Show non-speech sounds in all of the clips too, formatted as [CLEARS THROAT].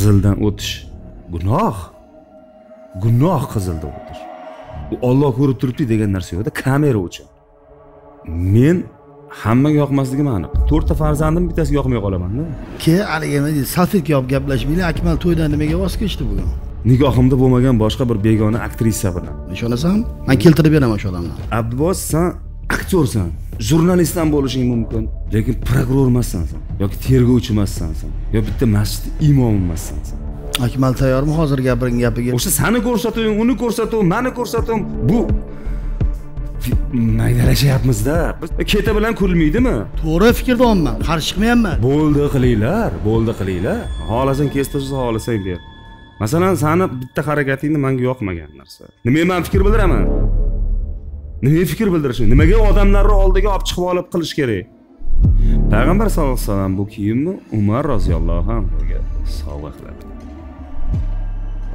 qizildan o'tish gunoh gunoh qizilda o'tish bu olloh ko'rib turibdi degan narsa yo'qda kamera uchun men hammaga yoqmasligim aniq to'rtta farzandim bittasiga yoqmay qolamanda keyin haligi nima deydi salfetka olib gaplashmanglar akmal to'ydan nimaga voz kechdi bugun nigohimda bo'lmagan boshqa bir begona aktrisa bilan ishonasanmi man keltirib beraman o'sha odamni abdubos san aktyorsan jurnalist ham bo'lishing mumkin lekin prokuror emassan san yoki tergovchi emassan san yo bitta masjid imomi emassan san akmal tayyormi hozir gapirgan gapiga o'sha sani ko'rsatuving uni ko'rsatuv mani ko'rsatuvim bu maydalashyapmizda biz keta bilan kulmaydimi to'g'ri fikrdonman qarshi chiqmayapman bo'ldi qilinglar bo'ldi qilinglar xohlasang kes tursa xohlasang ber masalan sani bitta harakatingni manga yoqmagan narsa nimaga man fikr bildiraman nimaga fikr bildirishi nimaga odamlarni oldiga olib chiqib olib qilish kerak payg'ambar sallallohu alayhi vasallam bu kiyimni umar roziyallohu anhuga sovg'a qiladi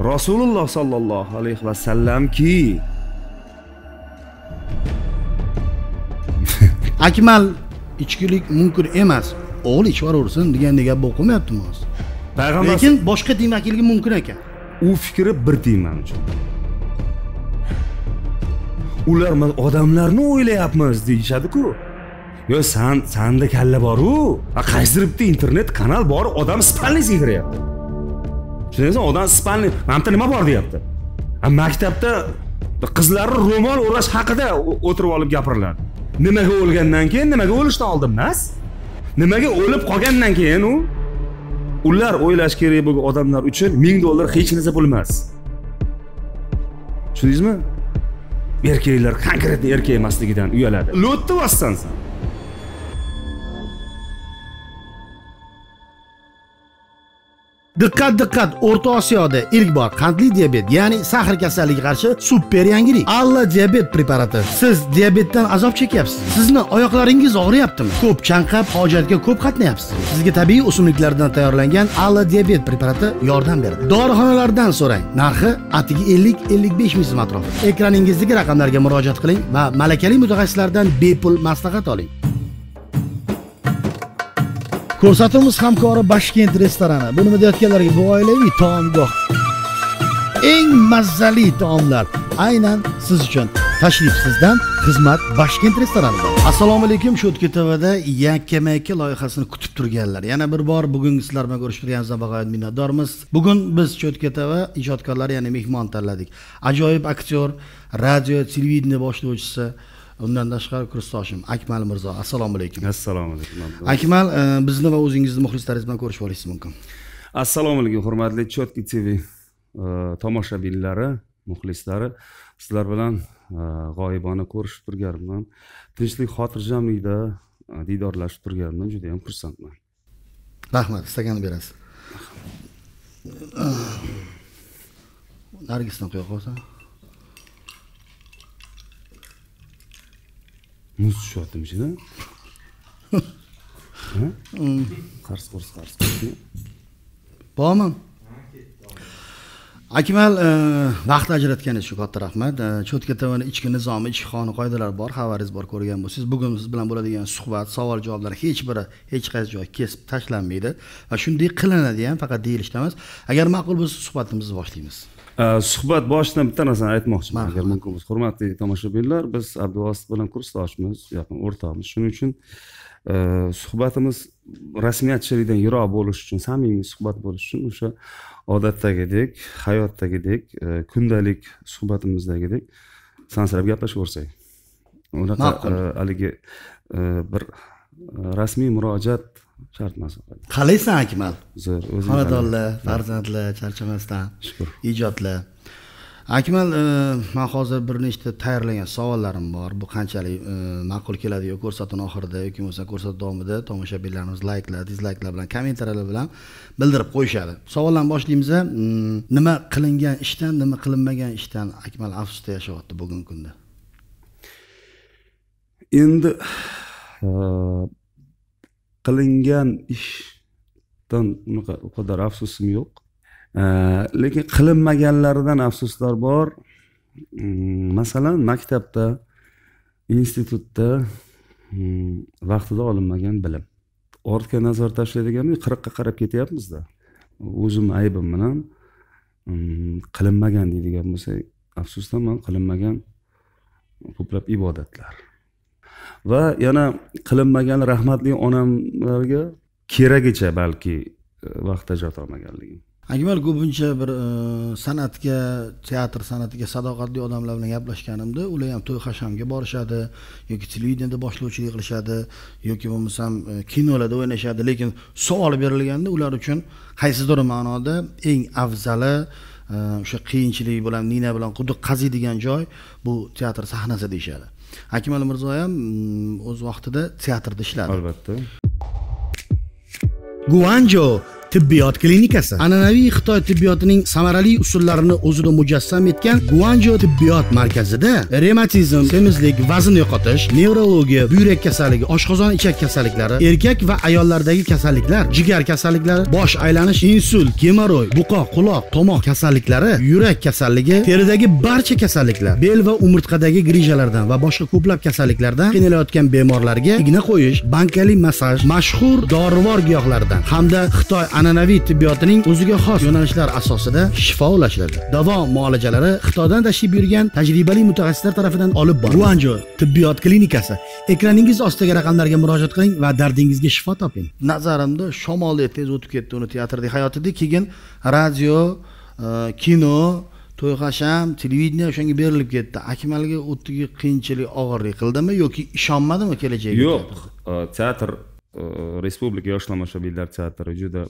rasululloh sollallohu alayhi vasallamki [LAUGHS] akmal ichkilik mumkin emas o'g'il ichvoraversin degandek gap bo'lib qolmayaptimi hozir payg'ambar lekin boshqa demak mumkin ekan u fikri bir deyman uchun ular man odamlarni o'ylayapmiz deyishadi-ku. yo san sanda kalla boru bitta internet kanal bor odam spalnisiga kiryapti tushunasizmi odam spalni mana bu nima bor deyapti maktabda qizlarni ro'mol o'rash haqida o'tirib olib gapiriladi nimaga o'lgandan keyin nimaga o'lishdan oldin emas nimaga o'lib qolgandan keyin u ular o'ylash kerak bo'lgan odamlar uchun ming dollar hech narsa pul emas tushundingizmi erkaklar konkretniy erkak emasligidan uyaladi lo'tni bossan san diqqat diqqat o'rta osiyoda ilk bor qandli diabet ya'ni sahr kasalligiga qarshi super yangilik alla diabet preparati siz diabetdan azob chekyapsiz sizni oyoqlaringiz og'riyaptimi ko'p chanqab hojatga ko'p qatnayapsiz sizga tabiiy o'simliklardan tayyorlangan alla diabet preparati yordam beradi dorixonalardan so'rang narxi atigi ellik ellik besh ming so'm atrofida ekraningizdagi raqamlarga murojaat qiling va malakali mutaxassislardan bepul maslahat oling Ko'rsatuvimiz hamkori Bashkent restorani. Bu nima deyotganlarga bu oilaviy taomgoh. Eng mazali taomlar aynan siz uchun. Tashrif sizdan xizmat Bashkent restoranida. Assalomu alaykum Shotki TVda yakkama yakka loyihasini kutib turganlar. Yana bir bor bugun sizlar bilan turganimizdan bag'oyat minnatdormiz. Bugun biz Shotki TV ijodkorlari ya'ni mehmon tanladik. Ajoyib aktyor, radio, televideniya boshlovchisi undan tashqari kursdoshim akmal mirzo assalomu alaykum assalomu alaykum akmal e, bizni va o'zingizni muxlislaringiz bilan ko'rishib olishingiz mumkin assalomu alaykum hurmatli четкий tv e, tomoshabinlari muxlislari sizlar bilan e, g'oyibona ko'rishib turganimdan tinchlik xotirjamlikda diydorlashib turganimdan juda yam xursandman rahmat stakanni berasiz nargisdan qo'ya qolsa muz tushyapti mishidan [LAUGHS] mm. qars qurs qars bormi akmal e, vaqt ajratganingiz uchun katta rahmat e, cho'tka tvni ichki nizomi ichki qonun qoidalari bor xabaringiz bor ko'rgan bo'lsangiz bugun siz bilan bo'ladigan suhbat savol javoblar hech biri hech qaysi joy kesib tashlanmaydi va shunday qilinadi ham faqat deyilishda emas agar ma'qul bo'lsa suhbatimizni boshlaymiz Э, suhbat boshida bitta narsani aytmoqchiman agar mumkin bo'lsa hurmatli tomoshabinlar biz abduvosit bilan kursdoshmiz yaqin o'rtoqmiz shuning uchun e, suhbatimiz rasmiyat yiroq bo'lishi uchun samimiy suhbat bo'lishi uchun o'sha odatdagidek hayotdagidek e, kundalik suhbatimizdagidek sansirab gaplashaversak unaqa e, haligi bir rasmiy murojaat shart emas qalaysan akmal zo'r xonadonlar farzandlar charchamasdan shukur ijodlar akmal e, man hozir bir nechta tayyorlagan savollarim bor bu qanchalik e, ma'qul keladi yo ko'rsatuvni oxirida yoki bo'lmasa ko'rsatuv davomida tomoshabinlarimiz layklar dizlayklar bilan kommentariyalar bilan bildirib qo'yishadi savollarni boshlaymiz e, nima qilingan ishdan nima qilinmagan ishdan akmal afsusda yashayapti bugungi kunda endi qilingan ishdan u qadar afsusim yo'q lekin qilinmaganlaridan afsuslar bor hmm, masalan maktabda institutda hmm, vaqtida olinmagan bilim ortga nazar tashlaydiganmiz qirqqa qarab ketyapmizda o'zimni aybim bilan hmm, qilinmagan deydigan bo'lsak afsusdan qilinmagan ko'plab ibodatlar va yana qilinmagan rahmatli onamlarga keragicha balki e, vaqt ajrata olmaganligim akmal ko'pincha bir e, san'atga teatr san'atiga sadoqatli odamlar bilan gaplashganimda ular ham to'y hashamga borishadi yoki televideniyada boshlovchilik qilishadi yoki bo'lmasam e, kinolarda o'ynashadi lekin savol berilganda ular uchun qaysidir ma'noda eng afzali o'sha qiyinchilik bilan nina bilan quduq qaziydigan joy bu teatr sahnasi deyishadi akmal mirzo ham mm, o'z vaqtida teatrda ishladi albatta guanjo tibbiyot klinikasi an'anaviy xitoy tibbiyotining samarali usullarini o'zida mujassam etgan guanjo tibbiyot markazida rematizm semizlik vazn yo'qotish nevrologiya buyrak kasalligi oshqozon ichak kasalliklari erkak va ayollardagi kasalliklar jigar kasalliklari bosh aylanish insult gemoroy buqoq quloq tomoq kasalliklari yurak kasalligi teridagi barcha kasalliklar bel va umurtqadagi grijalardan va boshqa ko'plab kasalliklardan qiynalayotgan bemorlarga igna qo'yish bankali massaj mashhur dorivor giyohlardan hamda xitoy an'anaviy tibbiyotining o'ziga xos yo'nalishlar asosida shifo ulashiladi davo muolajalari xitoydan tashrif buyurgan tajribali mutaxassislar tarafidan olib boriladi guanjo tibbiyot klinikasi ekraningiz ostidagi raqamlarga murojaat qiling va dardingizga shifo toping nazarimda shamolda tez o'tib ketdi uni teatrdagi hayotida keyin radio e, kino to'y hasham televideniye o'shanga berilib ketdi akmalga o'tdagi qiyinchilik og'irlik qildimi yoki ishonmadimi kelajagiga yo'q e, teatr e, respublika yoshlar tomoshabinlar teatri juda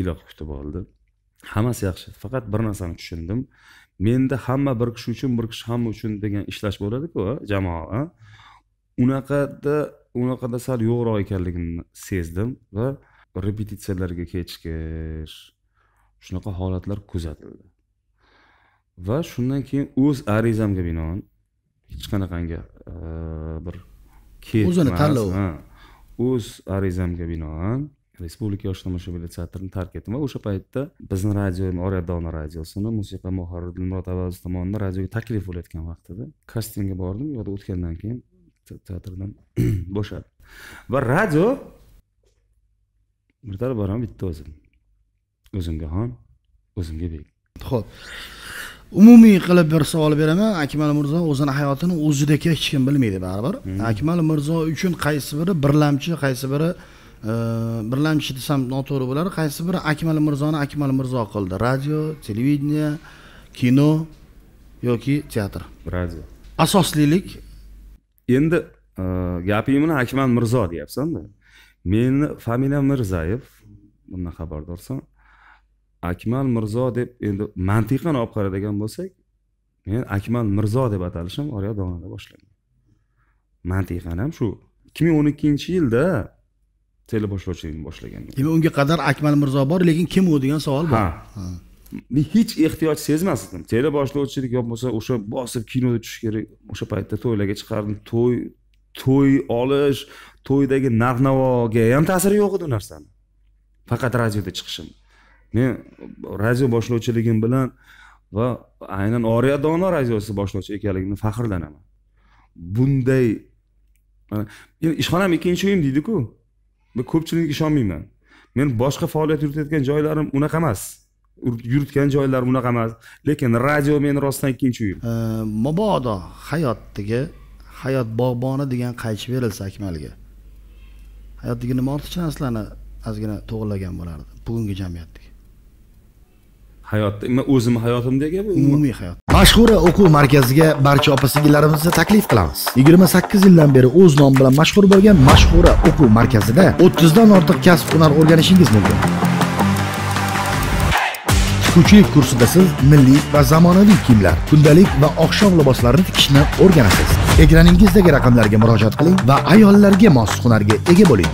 iloq kutib oldi hammasi yaxshi faqat bir narsani tushundim menda hamma bir kishi uchun bir kishi hamma uchun degan ishlash bo'ladiku jamoa unaqada unaqada sal yo'qroq ekanligimni sezdim va repetitsiyalarga kechikish shunaqa holatlar kuzatildi va shundan keyin o'z arizamga binoan hech qanaqangi e, bir o'zini tanlovi o'z arizamga binoan respublika yosh tomoshabinlar teatrini tark etdim va o'sha paytda bizni radio oryadona radiosini musiqa muharriri dilmurod avazov tomonidan radioga taklif bo'layotgan vaqtida kastingga bordim yoqda o'tgandan keyin teatrdan bo'shadi va radio birdan boraman bitta o'zim o'zimga xon o'zimga bek ho'p umumiy qilib bir savol beraman akmal mirzo o'zini hayotini o'zidek hech kim bilmaydi baribir akmal mirzo uchun qaysi biri birlamchi qaysi biri birlamchi desam noto'g'ri bo'lar qaysi biri akmal mirzoni akmal mirzo qildi radio televideniya kino yoki teatr radio asoslilik endi e, gapingni akmal mirzo deyapsanda meni familiyam mirzayev bundan xabardorsan akmal mirzo deb endi mantiqan olib qaraydigan bo'lsak men akmal mirzo deb atalishim oryo donada boshlangan mantiqan ham shu ikki ming o'n ikkinchi yilda teleboshlovchilikni boshlagan demak unga qadar akmal mirzo bor lekin kim u degan savol bor ha men hech ehtiyoj sezmasdim teleboshlovchilik yo bo'lmasa o'sha bosib kinoda tushish kerak o'sha paytda to'ylarga chiqardim to'y to'y olish to'ydagi narx navoga ham ta'siri yo'q edi u narsani faqat radioda chiqishim men radio boshlovchiligim bilan va aynan oriya dono radiosi boshlovchi ekanligimni faxrlanaman bunday ishxonam ikkinchi uyim deydiku men ko'pchilik ishonmayman men boshqa faoliyat yuritayotgan joylarim unaqa emas yuritgan joylarim unaqa emas lekin radio meni rostdan ikkinchi uyim mabodo hayotdagi hayot bog'boni degan qaychi berilsa akmalga hayotdagi nima ortiqcha narsalarni ozgina to'g'irlagan bo'lardi bugungi jamiyatdagi hayotda men o'zimni hayotimdagi umumiy hayot mashhura o'quv markaziga barcha opa singillarimizni taklif qilamiz 28 yildan beri o'z nomi bilan mashhur bo'lgan mashhura o'quv markazida 30 dan ortiq kasb hunar o'rganishingiz mumkin tikuvchilik kursida siz milliy va zamonaviy kiyimlar kundalik va oqshom liboslarini tikishni o'rganasiz ekraningizdagi raqamlarga murojaat qiling va ayollarga mos hunarga ega bo'ling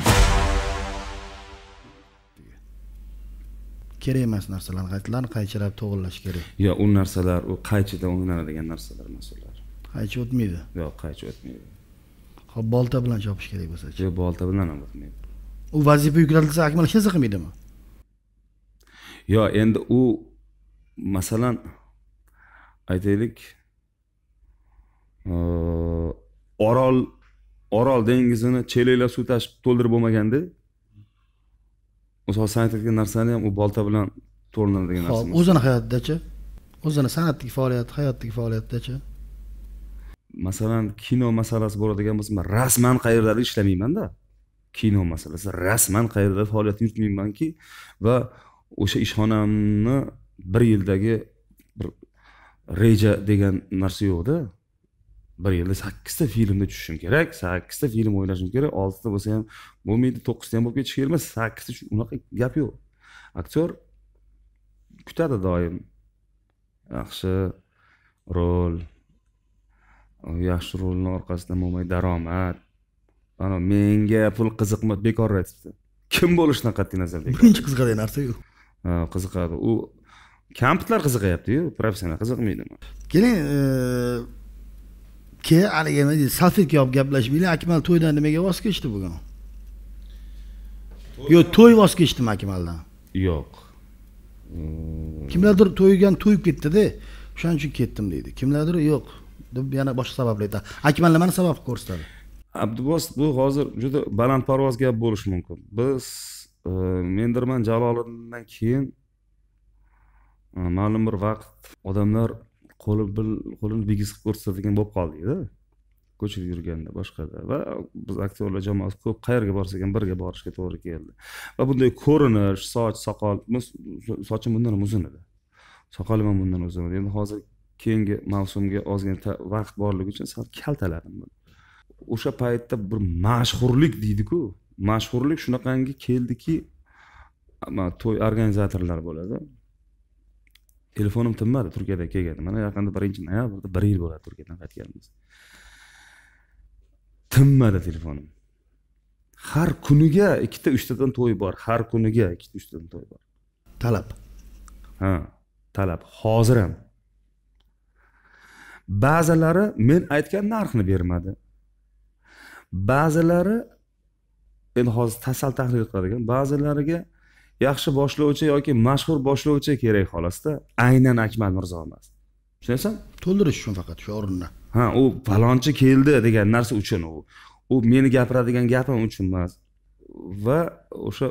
kerak emas narsalarni qaytalarni qaychilab to'g'irlash kerak yo'q u narsalar u qaychida o'ynaladigan narsalar ular qaychi o'tmaydi yo'q qaychi o'tmaydi ho'p bolta bilan chopish kerak bo'lsachi yo'q bolta bilan ham o'tmaydi u vazifa yuklatilsa akmal hech narsa qilmaydimi yo'q endi u masalan aytaylik orol orol dengizini chelaklar suv tashib to'ldirib bo'lmaganda misol san aytayotgan narsani ham u bolta bilan to'rlanadigan narsa o'zini hayotidachi o'zini san'atdagi faoliyati hayotdagi faoliyatidachi masalan kino masalasi bo'ladigan bo'lsa man rasman qayerdadir ishlamaymanda kino masalasi rasman qayerda faoliyat yuritmaymanki va o'sha ishxonamni bir yildagi bir reja degan narsa yo'qda bir yilda sakkizta filmda tushishim kerak sakkizta film o'ynashim kerak oltita bo'lsa ham bo'lmaydi to'qqizta ham bo'lib ketishi kerak emas sakkizta unaqa gap yo'q aktyor kutadi doim yaxshi rol yaxshi rolni orqasidan bo'lmay daromad ana menga pul qiziqmas bekor aytibdi kim bo'lishidan qat'iy nazar birinchi qiziqadigan ha qiziqadi u kampitlar qiziqyaptiyu professional qiziqmaydi keling e, keyin haligi nima deydi salfetka olib gaplashmanglar akmal to'ydan nimaga voz kechdi bugun yo to'y voz kechdimi akmaldan yo'q mm. kimlardir to'ygan to'yib ketdida o'shaning uchun ketdim deydi kimlardir yo'q deb yana boshqa sabablar aytadi akmal nimani sabab qilib ko'rsatadi abdubos bu hozir juda balandparvoz gap bo'lishi mumkin biz e, mendirman jaloliddindan keyin e, ma'lum bir vaqt odamlar qo'li bir qo'lini bigiz qilib ko'rsatadigan bo'lib qoldikda ko'chada yurganda boshqada va biz aktyorlar jamoasi ko'p qayerga borsak ham birga borishga to'g'ri keldi va bunday ko'rinish soch soqol sochim bundan ham uzun edi soqolim ham bundan uzun edi endi hozir keyingi mavsumga ozgina vaqt borligi uchun sal kaltaladim o'sha paytda bir mashhurlik deydiku mashhurlik shunaqangi keldiki to'y organizatorlar bo'ladi telefonim tinmadi turkiyadan kelgan mana yaqinda birinchi noyabrda bir yil bo'ladi turkiyadan qaytganimiz tinmadi telefonim har kuniga ikkita uchtadan to'y bor har kuniga ikkita uchtadan to'y bor talab ha talab hozir ham ba'zilari men aytgan narxni bermadi ba'zilari endi hozir tasal tahlil qiladigan ba'zilariga yaxshi boshlovchi yoki mashhur boshlovchi kerak xolosda aynan akmal mirzo emas tushunyapsanmi to'ldirish uchun faqat shu o'rinni ha u falonchi keldi degan narsa uchun u u meni gapiradigan gapim uchun emas va o'sha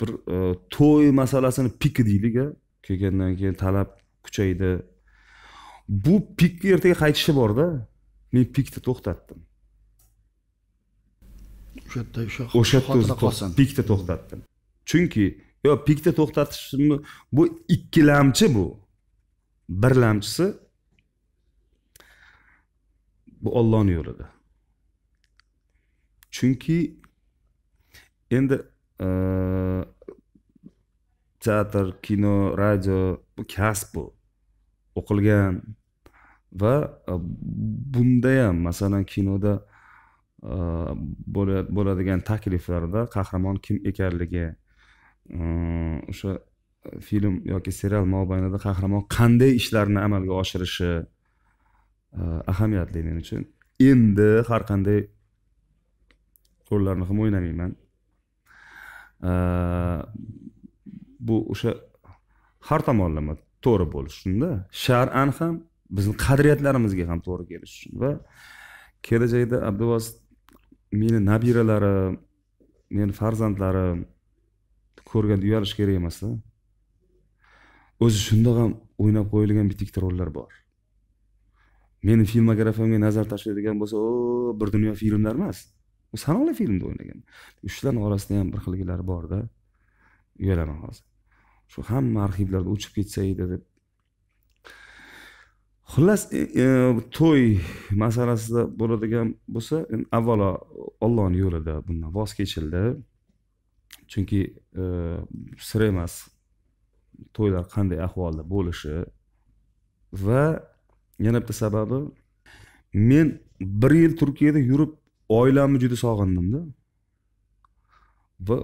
bir e, to'y masalasini piki deylik kelgandan keyin talab kuchaydi bu pikni ertaga qaytishi borda men pikni to'xtatdim o'sha yerda o'sha o'sha yerda pikni to'xtatdim chunki yo pikda to'xtatishmi bu ikkilamchi bu birlamchisi bu ollohni yo'lida chunki endi e, teatr kino radio bu kasb bu o'qilgan va e, bunda ham masalan kinoda e, bo'ladigan takliflarda qahramon kim ekanligi o'sha э, film yoki serial mobaynida qahramon qanday ishlarni amalga oshirishi э, ahamiyatli men uchun endi har qanday rollarni ham o'ynamayman э, bu o'sha har tomonlama to'g'ri bo'lishi uchunda shar'an ham bizni qadriyatlarimizga ham to'g'ri kelishi uchun va kelajakda abduvosit meni nabiralarim meni farzandlarim ko'rganda uyalish kerak emasda o'zi shundoq ham o'ynab qo'yilgan bitta ikkita rollar bor meni filmografiyamga nazar tashlaydigan bo'lsa o bir dunyo filmlar emas u sanoqli filmda o'ynagan shularni orasida ham bir xilgilar borda uyalaman hozir shu hamma arxivlarda o'chib ketsa edi deb xullas e, e, to'y masalasida bo'ladigan bo'lsa avvalo ollohni yo'lida bundan voz kechildi chunki e, sir emas to'ylar qanday ahvolda bo'lishi va yana bitta sababi men bir yil turkiyada yurib oilamni juda sog'indimda va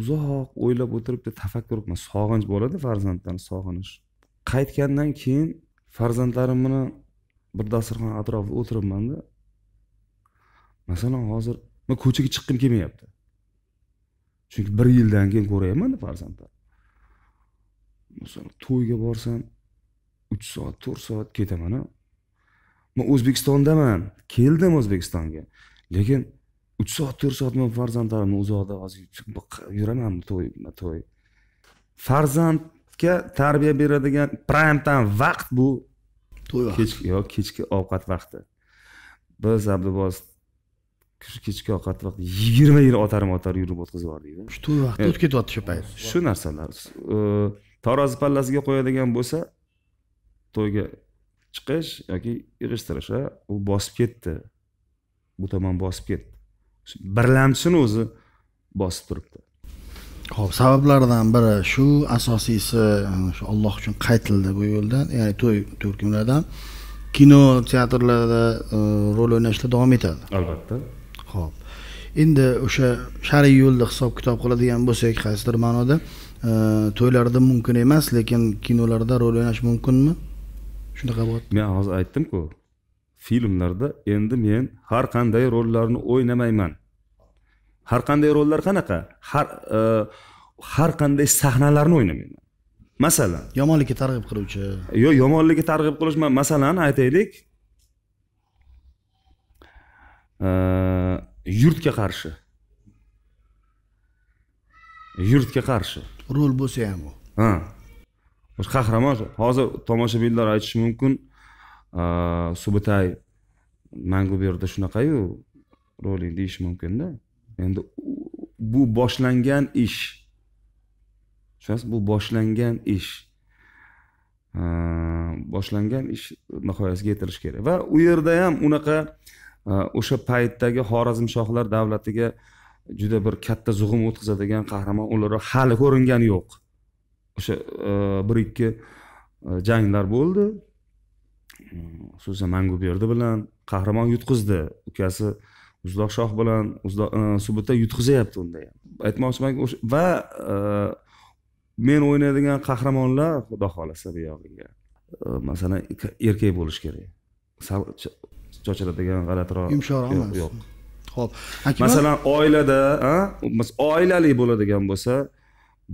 uzoq o'ylab o'tirib bitta tafakkur qilman sog'inch bo'ladi farzanddan sog'inish qaytgandan keyin farzandlarimni bir dasturxon atrofida o'tiribmanda masalan hozir man ko'chaga chiqqim kelmayapti chunki bir yildan keyin ko'rayapmanda farzandlar masalan to'yga borsam uch soat to'rt soat ketaman man o'zbekistondaman keldim o'zbekistonga lekin uch soat to'rt soat man farzandlarimni uzoqda hozir yuramanmi to'y to'y farzandga tarbiya beradigan prime time vaqt bu to'y yo kechki ovqat vaqti biz abduboz kechki ovqat vaqt yigirma yil otarim otar yurib o'tkazib yubordingda shu vaqt o'tib ketyapti shu payt shu narsalar e, tarozi pallasiga qo'yadigan bo'lsa to'yga chiqish yoki yig'ishtirish u bosib ketdi bu tomon bosib ketdi birlamchini o'zi bosib turibdi ho'p sabablardan biri shu asosiysi shu alloh uchun qaytildi bu yo'ldan ya'ni to'y turkumlardan kino teatrlarda e, rol o'ynashda davom etadi albatta ho'p endi o'sha shar'iy yo'lda hisob kitob qiladigan bo'lsak qaysidir ma'noda e, to'ylarda mumkin emas lekin kinolarda rol o'ynash mumkinmi shunaqa bo'ladi men hozir aytdimku filmlarda endi men har qanday rollarni o'ynamayman har qanday rollar qanaqa har e, har qanday sahnalarni o'ynamayman masalan yomonlikka targ'ib qiluvchi yo'q yomonlikka targ'ib qilishman masalan aytaylik yurtga qarshi yurtga qarshi rol bo'lsa ham u ha o'sha qahramon hozir tomoshabinlar aytishi mumkin subutay mangu bu yerda shunaqayu roling deyishi mumkinda endi bu boshlangan ish tushunasizmi bu boshlangan ish boshlangan ish nihoyasiga yetilishi kerak va u yerda ham unaqa Э, o'sha paytdagi xorazmshohlar davlatiga juda bir katta zug'um o'tkazadigan qahramon ular hali ko'ringani yo'q o'sha e, bir ikki e, janglar bo'ldi xususan manguberdi bilan qahramon yutqizdi ukasi uzloq shoh bilan e, subutta yutqizyapti unda ham aytmoqchimanki va men o'ynaydigan qahramonlar xudo xohlasa buyog'iga masalan erkak bo'lishi kerak cho'chiladigan g'alatiroq yumshoqroq emas yo'q ho'p masalan oilada oilali bo'ladigan bo'lsa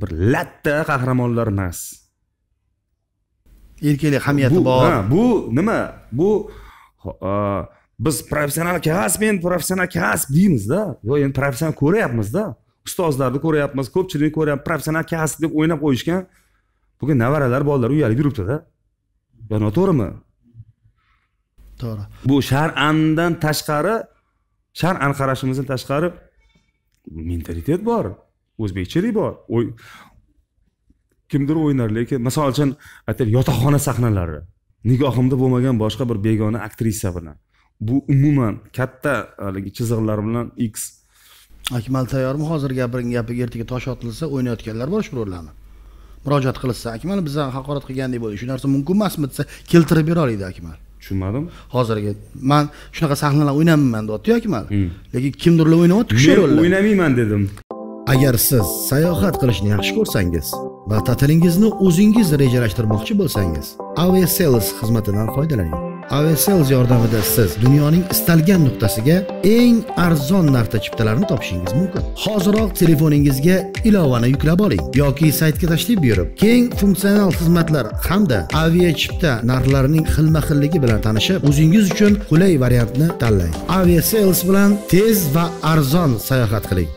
bir latta qahramonlar emas erkaklik hamiyati bor bu nima bu biz professional kasb men professional kasb deymizda yo'q endi professional ko'ryapmizda ustozlarni ko'ryapmiz ko'pchilikni ko'ryapmiz professional kasb deb o'ynab qo'yishgan bugun navaralar bolalar uyalib yuribdida yo noto'g'rimi to'g'ri bu shar'andan tashqari shar'an qarashimizdan tashqari mentalitet bor o'zbekchilik bor Oy, kimdir o'ynar lekin misol uchun aytaylik yotoqxona sahnalari nigohimda bo'lmagan boshqa bir begona aktrisa bilan bu umuman katta haligi chiziqlar bilan x akmal tayyormi hozir gapiring gapi ertaga tosh otilsa o'ynayotganlar bor shu rollarni murojaat qilishsa akmal biza haqorat qilgandek bo'ldi shu narsa mumkin emasmi desa keltirib bera oladi akmal tushunmadim hozirgi man shunaqa sahnalar o'ynamayman deyapti yoki man hmm. lekin kimdirlar o'ynayapti o'sha men o'ynamayman dedim agar siz sayohat qilishni yaxshi ko'rsangiz va ta'tilingizni o'zingiz rejalashtirmoqchi bo'lsangiz aviasales xizmatidan foydalaning avesels yordamida siz dunyoning istalgan nuqtasiga eng arzon narxda chiptalarni topishingiz mumkin hozirroq telefoningizga ilovani yuklab oling yoki saytga tashrif buyurib keng funksional xizmatlar hamda avia chipta narxlarining xilma xilligi bilan tanishib o'zingiz uchun qulay variantni tanlang avia bilan tez va arzon sayohat qiling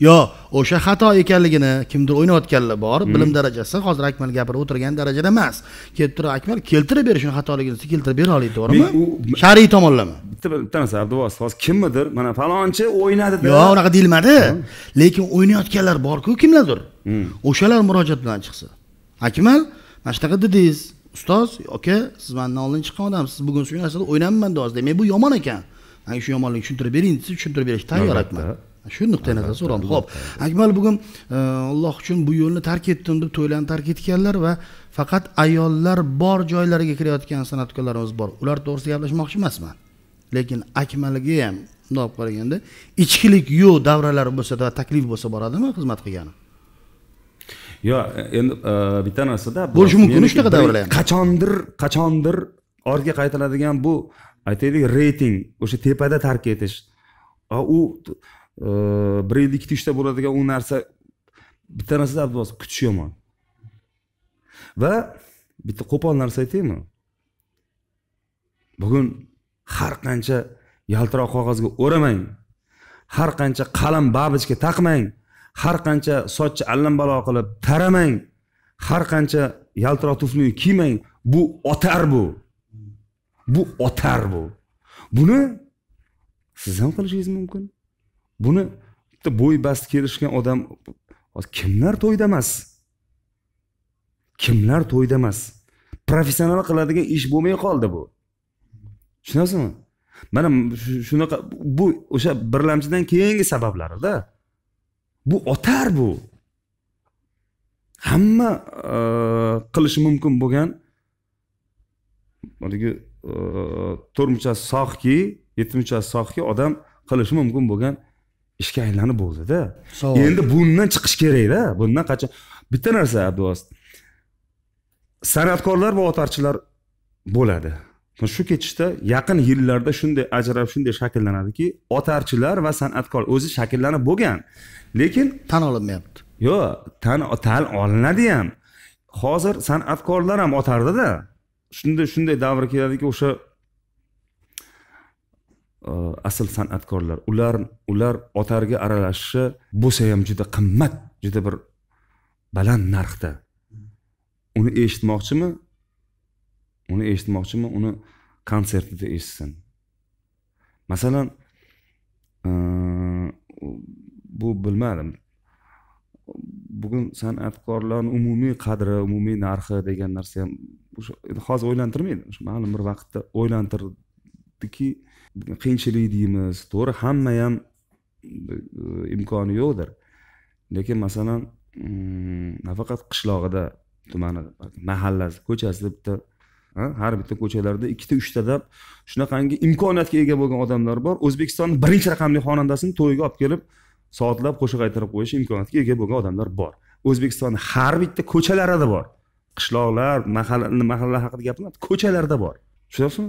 yo o'sha xato ekanligini kimdir o'ynayotganlar bor hmm. bilim darajasi hozir akmal gapirib o'tirgan darajada emas kelib turib akmal keltirib ber shuni xatoligimizni keltirib bera oladi to'g'rimi shariy tomonlama bitta bitta narsa abduvoz hozir kimnidir mana falonchi o'ynadi yo'q unaqa deyilmadi lekin o'ynayotganlar borku kimlardir hmm. o'shalar murojaat bilan chiqsa akmal mana shunaqa dedingiz ustoz aka siz mandan oldin chiqqan odamsiz bugun shu narsada o'ynabman deyapsiz demak bu yomon ekan mana shu yomonlikni tushuntirib bering desa tushuntirib berishga tayyor akmal shu nuqtai nazardan ho'p akmal bugun e, alloh uchun bu yo'lni tark etdim deb to'ylarni tark etganlar va faqat ayollar bor joylarga kirayotgan san'atkorlarimiz bor ular to'g'risida gaplashmoqchi emasman lekin akmalga ham bundoq olib qaraganda ichkilik yo'q davralari bo'lsa va taklif bo'lsa boradimi xizmat qilgani yo'q endi e, bitta narsada bo'lishi mumkin shunaqa davralar qachondir qachondir ortga qaytariladigan bu aytaylik reyting o'sha tepada tark etish u bir yil ikkita ishda bo'ladigan u narsa bitta narsada abdulos kutish yomon va bitta qo'pol narsa aytaymi bugun har qancha yaltiroq qog'ozga o'ramang har qancha qalam babochka taqmang har qancha sochni allambalo qilib taramang har qancha yaltiroq tufli kiymang bu otar bu bu otar bu buni siz ham qilishingiz mumkin buni bitta bo'ybast kelishgan odam kimlar to'yda emas kimlar to'yda emas professional qiladigan ish bo'lmay qoldi bu tushunasizmi mana shunaqa bu o'sha birlamchidan keyingi sabablarida bu otar bu hamma e, qilishi mumkin bo'lgan haligi e, to'rtmuchasi sohki yettinmuchasi sohki odam qilishi mumkin bo'lgan ishga aylanib bo'ldida endi bundan chiqish kerakda bundan qachon bitta narsa abduvos san'atkorlar va otarchilar bo'ladi shu ketishda yaqin yillarda shunday ajralib shunday shakllanadiki otarchilar va san'atkor o'zi shakllanib bo'lgan lekin tan olinmayapti yo'q tan tan olinadi ham hozir san'atkorlar ham otardida shunday shunday davr keladiki o'sha Э, asl san'atkorlar ular ular otarga aralashishi bo'lsa ham juda qimmat juda bir baland narxda uni eshitmoqchimi uni eshitmoqchimi uni konsertida eshitsin masalan e, bu bilmadim bugun san'atkorlarni umumiy qadri umumiy narxi degan narsa ham hozir o'ylantirmaydi ma'lum bir vaqtda o'ylantirdiki qiyinchilik deymiz to'g'ri hamma ham e, imkoni yo'qdir lekin masalan mm, nafaqat qishlog'ida tumani mahallasi ko'chasida bitta har bitta ko'chalarda ikkita uchtada shunaqangi imkoniyatga ega bo'lgan odamlar bor o'zbekistonni birinchi raqamli xonandasini to'yiga olib kelib soatlab qo'shiq aytirib qo'yish imkoniyatiga ega bo'lgan odamlar bor o'zbekistonni har bitta ko'chalarida bor qishloqlar mahalla mahalla haqida gapirmayapti ko'chalarda bor tushunyapsizmi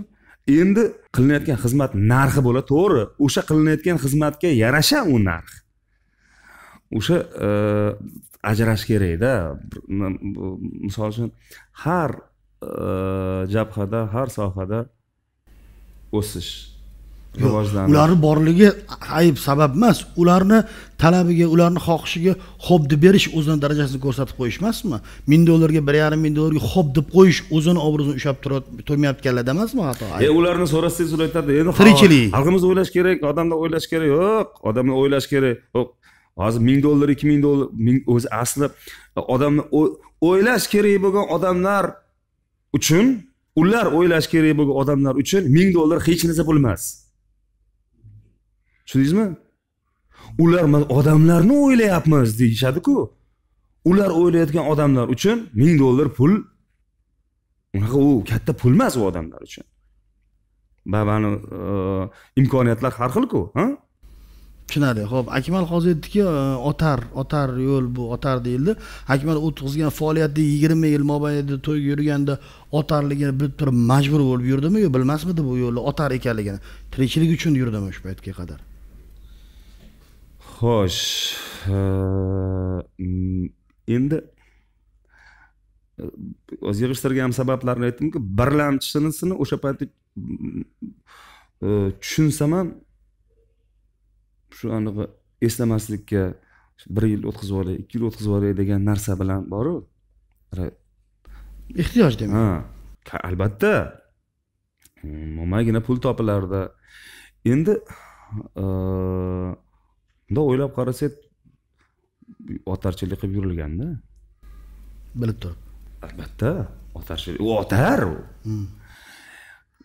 endi qilinayotgan xizmat narxi bo'ladi to'g'ri o'sha qilinayotgan xizmatga yarasha u narx o'sha e, ajrash kerakda misol uchun har e, jabhada har sohada o'sish rivojlanadi ularni borligi ayb sabab emas ularni talabiga ularni xohishiga xo'p deb berish o'zini darajasini ko'rsatib qo'yish emasmi ming dollarga bir yarim ming dollarga xo'p deb qo'yish o'zini obro'sini ushlab turmayotganlarda emasmi xato e ularni so'rasangiz ular aytadi endi tirikchilik xalqimiz o'ylash kerak odamlar o'ylash kerak yo'q odamlar o'ylash kerak yo'q hozir ming dollar ikki ming dollar o'zi asli odamni o'ylash kerak bo'lgan odamlar uchun ular o'ylash kerak bo'lgan odamlar uchun ming dollar hech narsa pul emas tushundingizmi ular odamlarni o'ylayapmiz deyishadiku ular o'ylayotgan odamlar uchun ming dollar pul unaqa u katta pul emas u odamlar uchun babani e, imkoniyatlar har xilku ha tushunarli ho'p akmal hozir aytdiki e, otar otar yo'l bu otar deyildi akmal o'tkazgan faoliyatda yigirma yil mobaynida to'yga yurganda otarligini bilib turib majbur bo'lib yurdimi yo bilmasmidi bu yo'lni otar ekanligini tirikchilik uchun yurdimi shu paytga qadar xo'sh e, endi e, o'zi yig'ishtirgan sabablarni aytdimku birlamchinisini o'sha paytda e, tushunsam ham shu anaqa eslamaslikka bir yil o'tkazib olay ikki yil o'tkazib olay degan narsa bilan boru ehtiyoj demak ha albatta mo'maygina pul topilardi endi bundoq o'ylab qarasak otarchilik qilib yurilganda bilib turib albatta otarchilik u otar u hmm.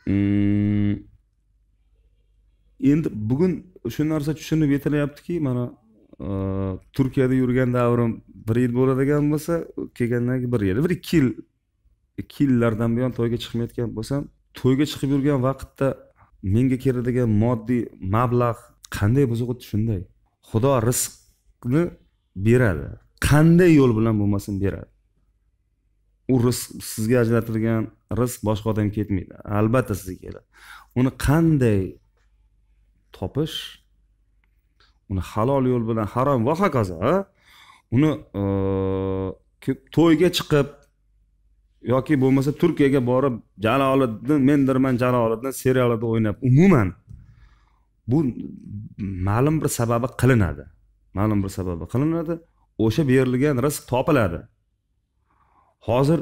mm. endi bugun shu narsa tushunib yetilyaptiki mana e, turkiyada yurgan davrim bir yil bo'ladigan bo'lsa kelgandan keyin bir yil bir ikki yil ikki yillardan buyon to'yga chiqmayotgan bo'lsam to'yga chiqib yurgan vaqtda menga keladigan moddiy mablag' qanday buzuqi shunday xudo rizqni beradi qanday yo'l bilan bo'lmasin beradi u rizq sizga ajratilgan rizq boshqa odamga ketmaydi albatta sizga keladi uni qanday topish uni halol yo'l bilan harom va hokazo uni to'yga chiqib yoki bo'lmasa turkiyaga borib jaloliddin mendirman jaloliddin serialida o'ynab umuman bu ma'lum bir sababi qilinadi ma'lum bir sababi qilinadi o'sha berilgan rizq topiladi hozir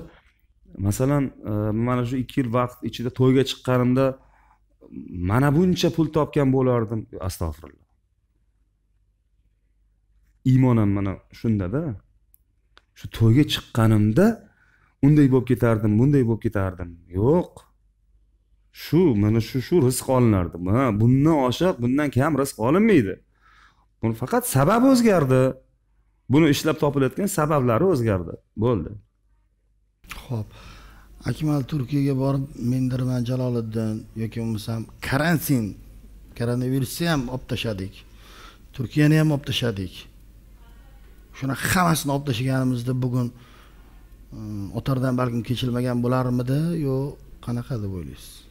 masalan e, mana shu ikki yil vaqt ichida to'yga chiqqanimda mana buncha pul topgan bo'lardim astag'firullah iymon ham mana shundada shu to'yga chiqqanimda unday bo'lib ketardim bunday bo'lib ketardim yo'q shu mana shu shu rizq olinardi ha bundan oshiq bundan kam rizq olinmaydi buni faqat sabab o'zgardi buni ishlab topilayotgan sabablari o'zgardi bo'ldi ho'p akmal turkiyaga borib mendirman jaloliddin yoki bo'lmasam karantin koronavirusni ham olib tashladik turkiyani ham olib tashladik shuni hammasini olib tashlaganimizda bugun otardan balkim kechilmagan bo'larmidi yo qanaqa deb o'ylaysiz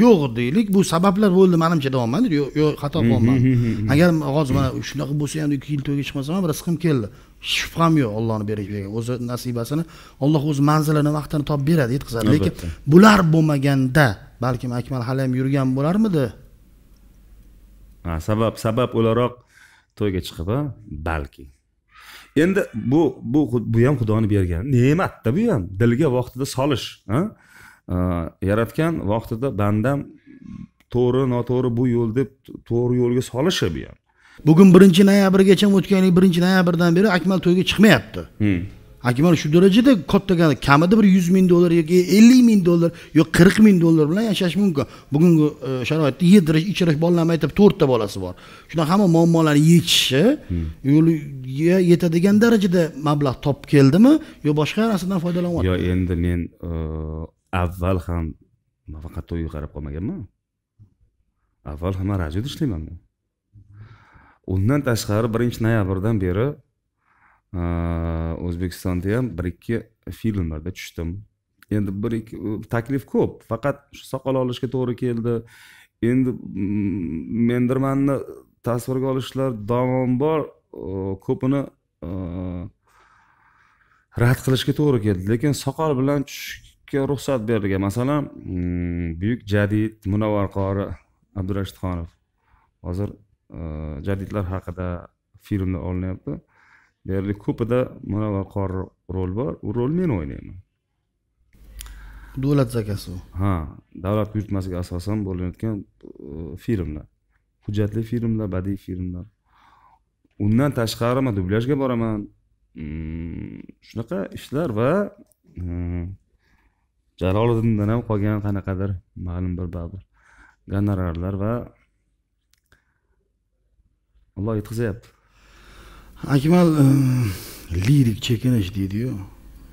yo'q deylik bu sabablar bo'ldi manimcha deyapman yo'q yo'q xato mhm, qilyapman mhm, mhm, agar hozir mana shunaqa bo'lsa ham ikki yil to'yga chiqmasam ham rizqim keldi shubham yo'q ollohni berib bergan o'zi nasibasini olloh o'zi manzilini vaqtini topib beradi yetkazadi lekin bular bo'lmaganda balkim akmal hali ham yurgan bo'larmidi ha sabab sabab o'laroq to'yga chiqib a balki endi bu bu bu ham xudoni bergan ne'matda bu ham dilga vaqtida solish Э, yaratgan vaqtida bandam to'g'ri noto'g'ri bu yo'l deb to'g'ri yo'lga solishi bu ham bugun birinchi noyabrgacha o'tgan yil birinchi noyabrdan beri akmal to'yga chiqmayapti hmm. akmal shu darajada katta kamida bir yuz ming dollar yoki ellik ming dollar yo qirq ming dollar bilan yashash mumkin bugungi e, sharoitda yedirish ichirish bolalarni aytib to'rtta bolasi bor shunaqa hamma muammolarni yechishi hmm. yo'liga yetadigan darajada mablag' topib keldimi yo boshqa narsadan foydalanyapti yo endi men e, avval ham man faqat to'yga qarab qolmaganman avval ham man ishlaymanman undan tashqari birinchi noyabrdan beri o'zbekistonda ham bir ikki filmlarda tushdim endi bir ikki taklif ko'p faqat shu soqol olishga to'g'ri keldi endi mm, mendirmanni tasvirga olishlar davom bor ko'pini rad qilishga to'g'ri keldi lekin soqol bilan tush ruxsat berilgan masalan mm, buyuk jadid munavvar qori abdurashidxonov hozir e, jadidlar haqida filmlar olinyapti deyarli ko'pida munavvar qori rol bor u rolni men o'ynayman davlat zakasi u ha davlat buyurtmasiga asosan bo'linayotgan e, filmlar hujjatli filmlar badiiy filmlar undan tashqari man dublyajga boraman mm, shunaqa ishlar va mm, jaloliddindan ham qolgan qanaqadir ma'lum bir baribir gonorarlar va alloh yutqizyapti akmal e, lirik chekinish deydiyu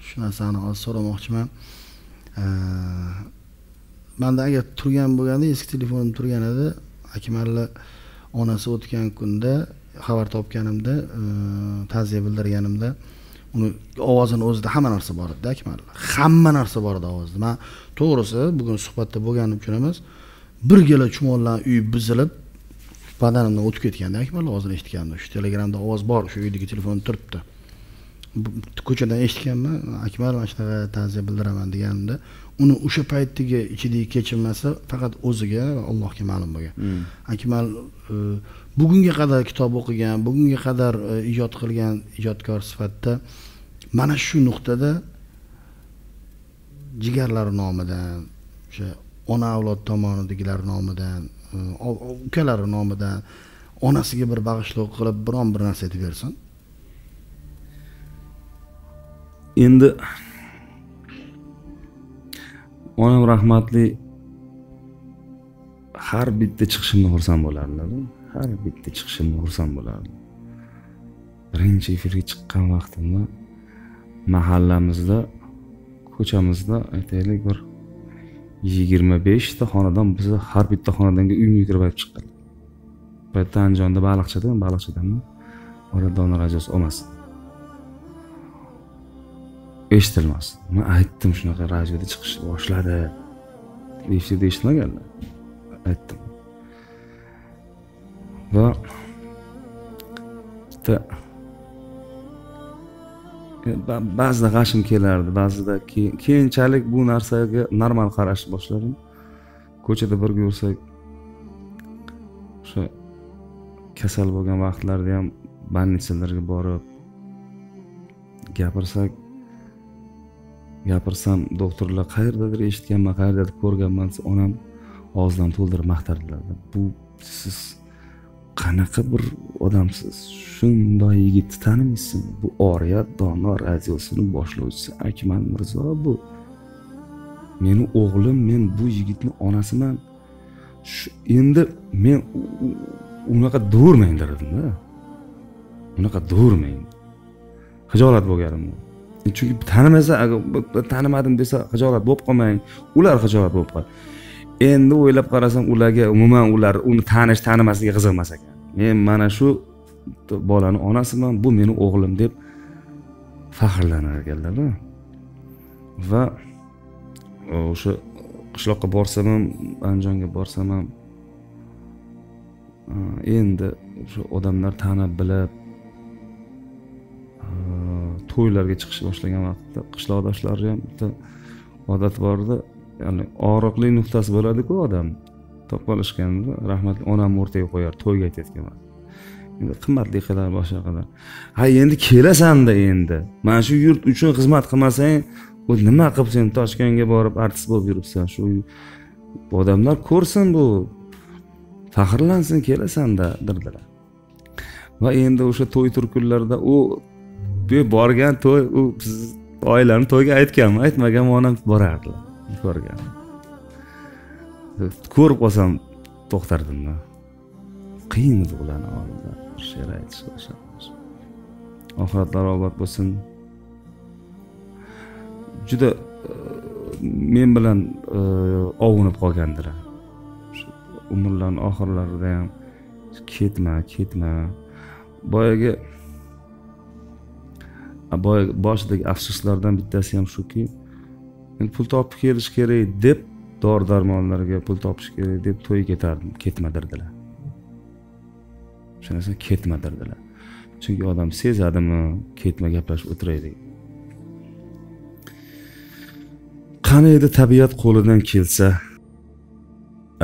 shu narsani hozir so'ramoqchiman e, manda agar turgan bo'lganda eski telefonim turgan edi akmalni onasi o'tgan kunda xabar topganimda e, ta'ziya bildirganimda uni ovozini o'zida hamma narsa bor edida akmal hamma narsa bor edi ovozda man to'g'risi bugun suhbatda bo'lgan uchun emas bir gala chumollarni uyi buzilib badanimdan o'tib ketganda akmal ovozini eshitgandim shu telegramda ovoz bor shu uydagi telefon turibdi ko'chadan eshitganman akmal mana shunaqa ta'ziya bildiraman deganimda uni o'sha paytdagi ichidagi kechinmasi faqat o'ziga va allohga ma'lum bo'lgan mm. akmal e, bugunga qadar kitob o'qigan bugunga qadar e, ijod qilgan ijodkor sifatida mana shu nuqtada jigarlari nomidan o'sha ona avlod tomonidagilar nomidan e, ukalari nomidan onasiga bir bag'ishlov qilib biron bir narsa aytib bersin endi onam rahmatli har bitta chiqishimni xursand bo'lardilar har bitta chiqishimda xursand bo'lardim birinchi efirga chiqqan vaqtimda mahallamizda ko'chamizda aytaylik bir yigirma beshta xonadon bizni har bitta xonadonga uyma uy kirib aytib chiqqan paytda andijonda baliqchida baliqchidanmi dona rajasi olmasin eshitilmasdi man aytdim shunaqa radioda chiqishni boshladi efirda eshitmaganlar aytdim va bitta ba'zida g'ashim kelardi ba'zida keyinchalik bu narsaga normal qarash boshladim ko'chada bir yursak o'sha kasal bo'lgan vaqtlarda ham больницalarga borib gapirsak gapirsam doktorlar qayerdadir eshitganman qayerdadir ko'rganman desa onam og'zidan to'ldirib maqtardilar bu siz qanaqa bir odamsiz shunday yigitni tanimaysizmi bu oriya dono radiosini boshlovchisi akmal mirzo bu meni o'g'lim men bu yigitni onasiman endi men unaqa devermanglar dedimda unaqa devermang hijolat bo'lganim e, chunki tanimasa agar tanimadim desa hijolat bo'lib qolmang ular hijolat bo'lib qoladi endi o'ylab qarasam ularga umuman ular uni tanish tanimasligiga qiziqmas ekan men mana shu bolani onasiman bu meni o'g'lim deb faxrlanar ekanlarda va o'sha qishloqqa borsam ham andijonga borsam ham endi o'sha odamlar tanib bilib to'ylarga chiqishni boshlagan vaqtda qishloqdoshlari ham bitta odat bor edi ya'ni og'riqli nuqtasi bo'ladiku odam top qolishganda rahmatli onamni o'rtaga qo'yar to'yga aytayotgan endi qimmatli qilar boshqa qilar ha endi kelasanda endi mana shu yurt uchun xizmat qilmasang u nima qilib sen toshkentga borib artist bo'lib yuribsan shu odamlar ko'rsin bu faxrlansin kelasanda dedilar va endi o'sha to'y turkunlarda u borgan to'y u biz oilani to'yga aytganmi aytmagan onam borardilar yuborgan ko'rib qolsam to'xtardimda qiyin edi ularni oldida she'r aytish oxiratlari obod bo'lsin juda e, men bilan e, ovunib qolgandilar umrlarini oxirlarida ham ketma ketma boyagi boyagi boshidagi afsuslardan bittasi ham shuki men pul topib kelish kerak deb dori darmonlarga pul topish kerak deb to'yga ketardim ketmadirdilar o'sha ketmadirdilar chunki odam sezadimi ketma gaplashib o'tiraylik qani edi tabiat qo'lidan kelsa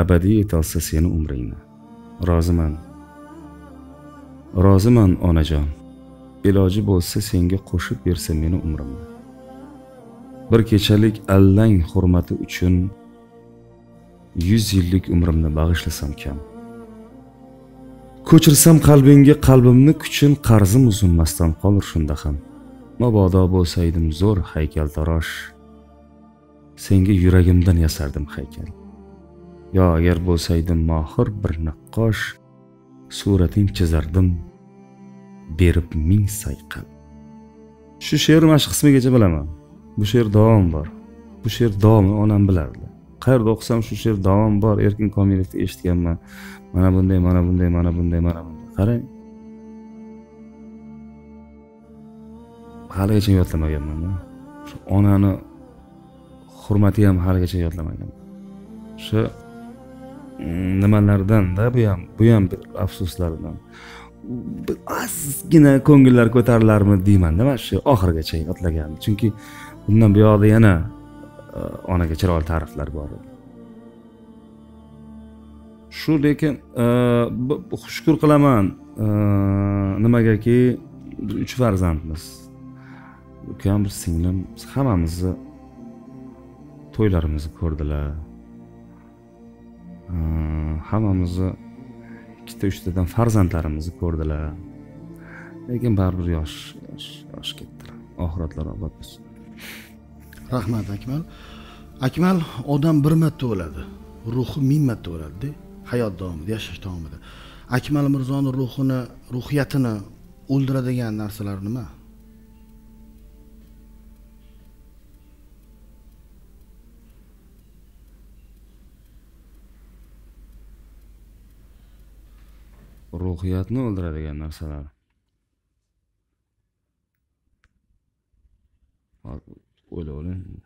abadiy etolsa seni umringni roziman roziman onajon iloji bo'lsa senga qo'shib bersa meni umrimni bir kechalik allang hurmati uchun yuz yillik umrimni bag'ishlasam kam ko'chirsam qalbingga qalbimni kuchin qarzim uzilmasdan qolur shunda ham mabodo bo'lsaydim zo'r haykaltarosh senga yuragimdan yasardim haykal yo agar bo'lsaydim mohir bir naqqosh surating chizardim berib ming sayqal shu she'r mashq qismigacha bilaman bu she'r davom bor bu she'r davom onam bilardi qayerda o'qisam shu she'r davom bor erkin komilovni eshitganman mana bunday mana bunday mana bunday mana bunday qarang haligacha yodlamaganman shu onani hurmati ham haligacha yodlamaganman shu mm, nimalardanda bu ham bu ham bir afsuslardan ozgina ko'ngillar ko'tarilarmi deymanda mana shu oxirigacha yodlagandim chunki bundan buyog'ida yana e, onaga chiroyli tariflar bor edi shu lekin e, shukur qilaman e, nimagaki uch farzandmiz ukam singlim hammamizni to'ylarimizni ko'rdilar hammamizni ikkita uchtadan farzandlarimizni ko'rdilar lekin baribir yosh yosh yosh ketdilar oxiratlari obod bo'lsin rahmat akmal akmal odam bir marta o'ladi ruhi ming marta o'ladida hayot davomida yashash davomida akmal mirzoni ruhini ruhiyatini o'ldiradigan narsalar nima ruhiyatni o'ldiradigan narsalar Öyle olun.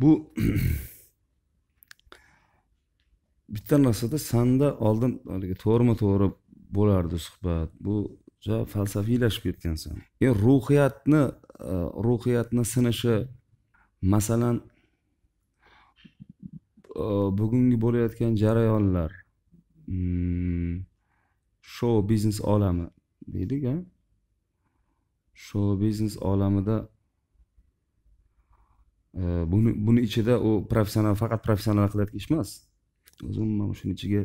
Bu [CLEARS THROAT] bitti nasıl da sanda aldım torma to'g'ri bo'lardi suhbat bu juda falsafiylashib ketgansan e ruhiyatni e, ruhiyatni sinishi masalan e, bugungi bo'layotgan jarayonlar mm, shou biznes olami deydika shou biznes olamida e, buni buni ichida u professional faqat professional qiladigan ish emas o'zim umuman shuni ichiga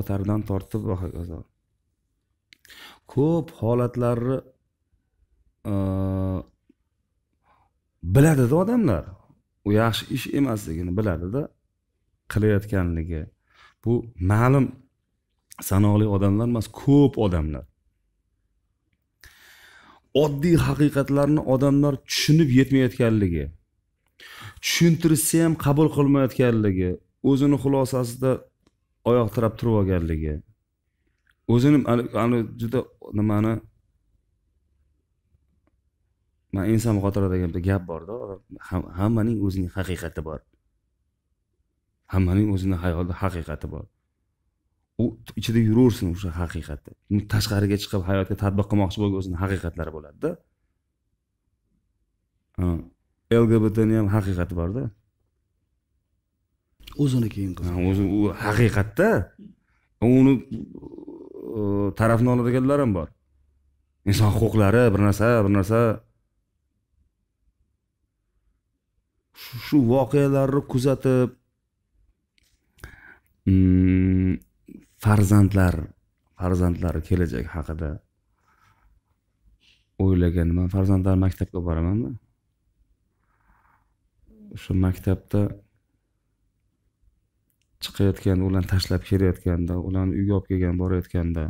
otardan tortib va hokazo ko'p holatlarni e, biladida odamlar u yaxshi ish emasligini biladida qilayotganligi bu ma'lum sanoqli odamlar emas ko'p odamlar oddiy haqiqatlarni odamlar tushunib yetmayotganligi tushuntirishsa ham qabul qilmayotganligi o'zini xulosasida oyoq tirab turib olganligi o'zini juda nimani man inson muxotara degan gap borda hammaning o'zining haqiqati bor hammaning o'zini hayolida haqiqati bor u ichida yuraversin o'sha haqiqatni tashqariga chiqib hayotga tadbiq qilmoqchi bo'lgan o'zini haqiqatlari bo'ladida lgbtni ham haqiqati borda o'zini keyin qilsin o'zi u haqiqatda uni e, tarafini oladiganlar ham bor inson huquqlari bir narsa bir narsa shu voqealarni kuzatib mm, farzandlar farzandlari kelajak haqida o'ylaganman farzandlar maktabga boramanmi o'sha maktabda chiqayotganda ularni tashlab kelayotganda ularni uyga olib kelgan borayotganda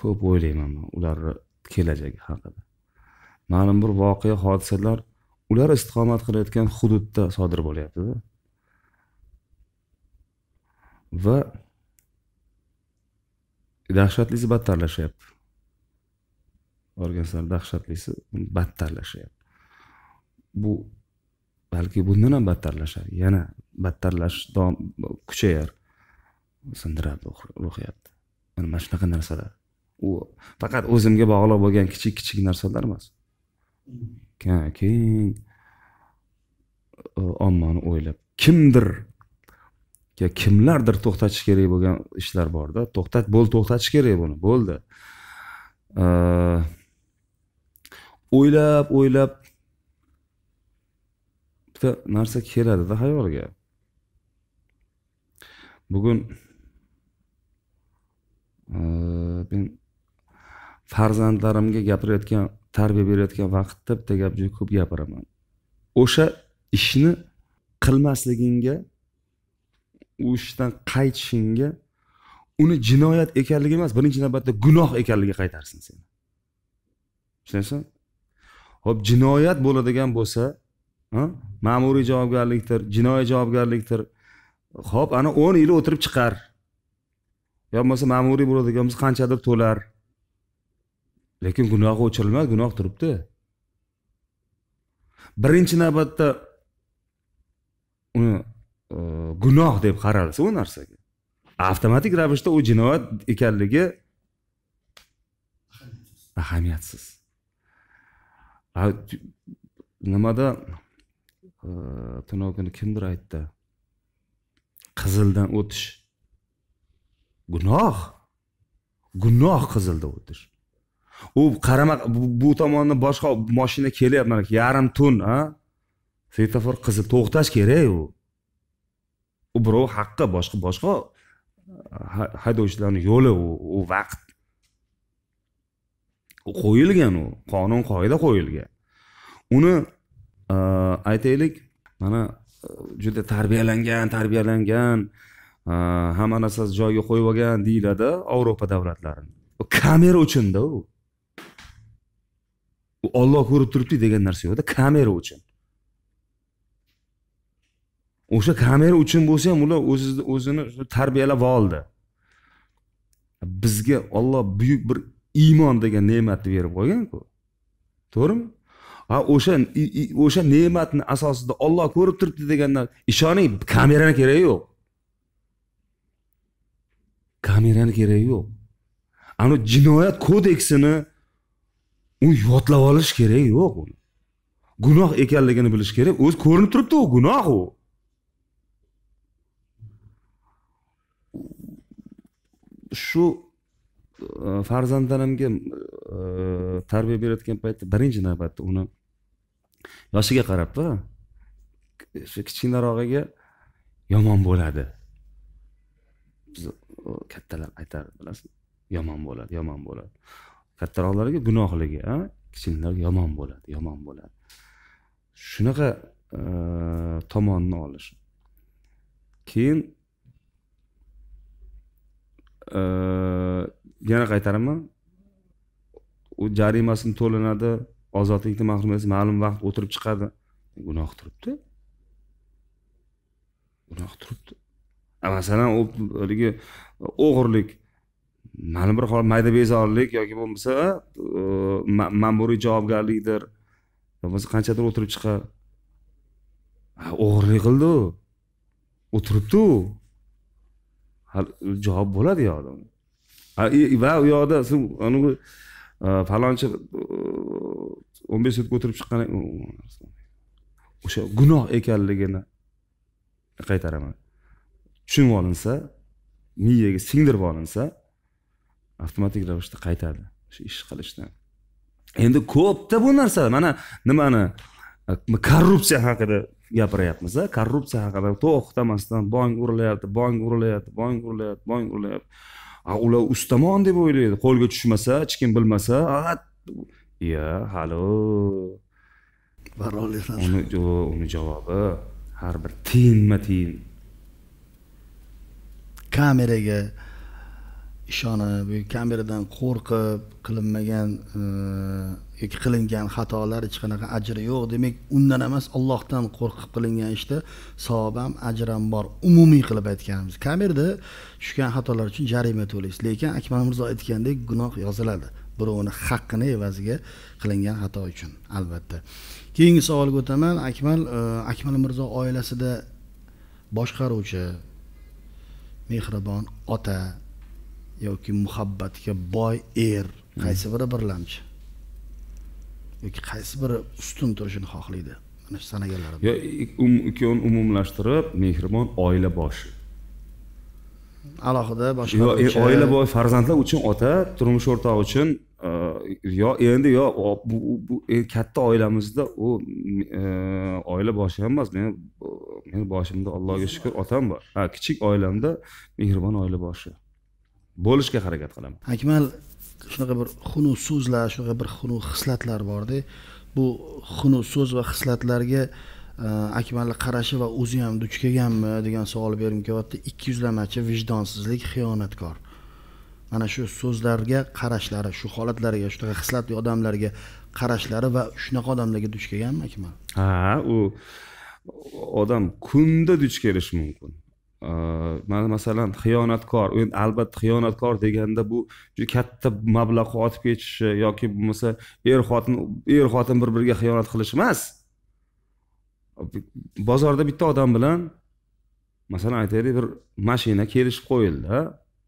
ko'p o'ylayman man ularni kelajagi haqida ma'lum bir voqea hodisalar ular istiqomat qilayotgan hududda sodir bo'lyaptida va dahshatlisi battarlashyapti borgan sari dahshatlisi battarlashyapti bu balki bundan ham battarlashadi yana battarlash davom kuchayar sindiradi ruhiyatni yani mana shunaqa narsalar u faqat o'zimga bog'liq bo'lgan kichik kichik narsalar emas keng ommani o'ylab kimdir kimlardir to'xtatish kerak bo'lgan ishlar borda to'xtat bo'ldi to'xtatish kerak buni bo'ldi o'ylab o'ylab bitta narsa keladida xayolga bugun e, men farzandlarimga gapirayotgan tarbiya berayotgan vaqtda bitta gap juda ko'p gapiraman o'sha ishni qilmasligingga u ishdan qaytishingga uni jinoyat ekanligi emas birinchi navbatda gunoh ekanligi qaytarsin seni tushunyapsanmi ho'p jinoyat bo'ladigan bo'lsa ma'muriy javobgarlikdir jinoiy javobgarlikdir ho'p ana o'n yil o'tirib chiqar yo bo'lmasa ma'muriy bo'ladigan bo'lsa qanchadir to'lar lekin gunohi o'chirilmadi gunoh turibdi birinchi navbatda uni e, gunoh deb qaralsa u narsaga avtomatik ravishda u jinoyat ekanligi ahamiyatsiz nimada tunov kuni kimdir aytdi qizildan o'tish gunoh gunoh qizilda o'tish u qarama bu tomondan boshqa moshina kelyapti mana yarim tun a svetofor qizil to'xtash kerak u u birov haqqi boshqa boshqa haydovchilarni yo'li u u vaqt qo'yilgan u qonun qoida qo'yilgan uni aytaylik mana e, juda tarbiyalangan tarbiyalangan e, hamma narsasi joyiga qo'yib olgan deyiladi yevropa davlatlarini kamera uchunda u olloh ko'rib turibdi degan narsa yo'qda kamera uchun o'sha kamera uchun bo'lsa ham ular o'zini o'zini tarbiyalab oldi bizga olloh buyuk bir iymon degan ne'matni berib qo'yganku to'g'rimi ha o'sha o'sha ne'matni asosida olloh ko'rib turibdi deganda ishoning kamerani keragi yo'q kamerani keragi yo'q ana jinoyat kodeksini u yodlab olish keragi yo'q gunoh ekanligini bilish kerak o'zi ko'rinib turibdi u gunoh u shu e, farzandlarimga tarbiya berayotgan paytda birinchi navbatda uni yoshiga qarabda shu kichkinarog'iga yomon bo'ladi biz kattalar aytadi bilasizmi yomon bo'ladi yomon bo'ladi kattaroqlarga gunohligi kichiklarga yomon bo'ladi yomon bo'ladi shunaqa tomonni olish keyin yana qaytaraman u jarimasini to'lanadi ozodlikdan mahrum emas ma'lum vaqt o'tirib chiqadi gunoh turibdi gunoh turibdi masalan u haligi o'g'irlik ma'lum bir holat mayda bezorlik yoki bo'lmasa ma'muriy javobgarlikdir bo'lmasa qanchadir o'tirib chiqar o'g'irlik qildi u o'tiribdi u javob bo'ladi u yoqda va u yoqda Э, falonchi э, o'n besh soatga o'tirib chiqqan o'sha gunoh ekanligini qaytaraman tushunib olinsa miyaga singdirib olinsa avtomatik ravishda qaytadi o'sha ish qilishdan endi ko'pda bu narsa mana nimani e, korrupsiya haqida gapiryapmiz korrupsiya haqida to'xtamasdan bong urilyapti bong urilyapti bong urilyapti bong urilyapti a ular ustamon deb o'ylaydi qo'lga tushmasa hech kim bilmasa yo hali uni uni javobi har bir tiyinma tiyin kameraga ishonib kameradan qo'rqib qilinmagan e, qilingan xatolar hech qanaqa ajri yo'q demak undan emas allohdan qo'rqib qilingan ishda savob ham ajr ham bor umumiy qilib aytganimiz kamerda tushgan xatolar uchun jarima to'laysiz lekin akmal mirzo aytgandek gunoh yoziladi birovni haqqini evaziga qilingan xato uchun albatta keyingi savolga o'taman akmal e, akmal mirzo oilasida boshqaruvchi mehribon ota yoki muhabbatga boy er qaysi biri birlamchi yoki qaysi biri ustun turishini xohlaydi mana shu sanaganlarim yo um-, ikkovini umumlashtirib mehribon oila boshi alohida boshqa yo e, oila boy farzandlar uchun ota turmush o'rtog'i uchun e, yo endi yo bu e, katta oilamizda u oila boshi ham emas men meni boshimda allohga shukur otam bor ha kichik oilamda mehribon oila boshi bo'lishga harakat qilaman akmal shunaqa bir xunuk so'zlar shunaqa bir xunuk hislatlar borda bu xunuk so'z va hislatlarga e, akmalni qarashi va o'zi ham duch kelganmi degan savol bergim kelyapti ikki yuzlamachi vijdonsizlik xiyonatkor mana shu so'zlarga qarashlari shu holatlarga shunaqa hislatli odamlarga qarashlari va shunaqa odamlarga duch kelganmi akmal ha u odam kunda duch kelishi mumkin mana masalan xiyonatkor endi albatta xiyonatkor deganda bu juda katta mablag'ni otib ketishi yoki bo'lmasa er xotin er xotin bir biriga xiyonat qilish emas bozorda bitta odam bilan masalan aytaylik bir mashina kelishib qo'yildi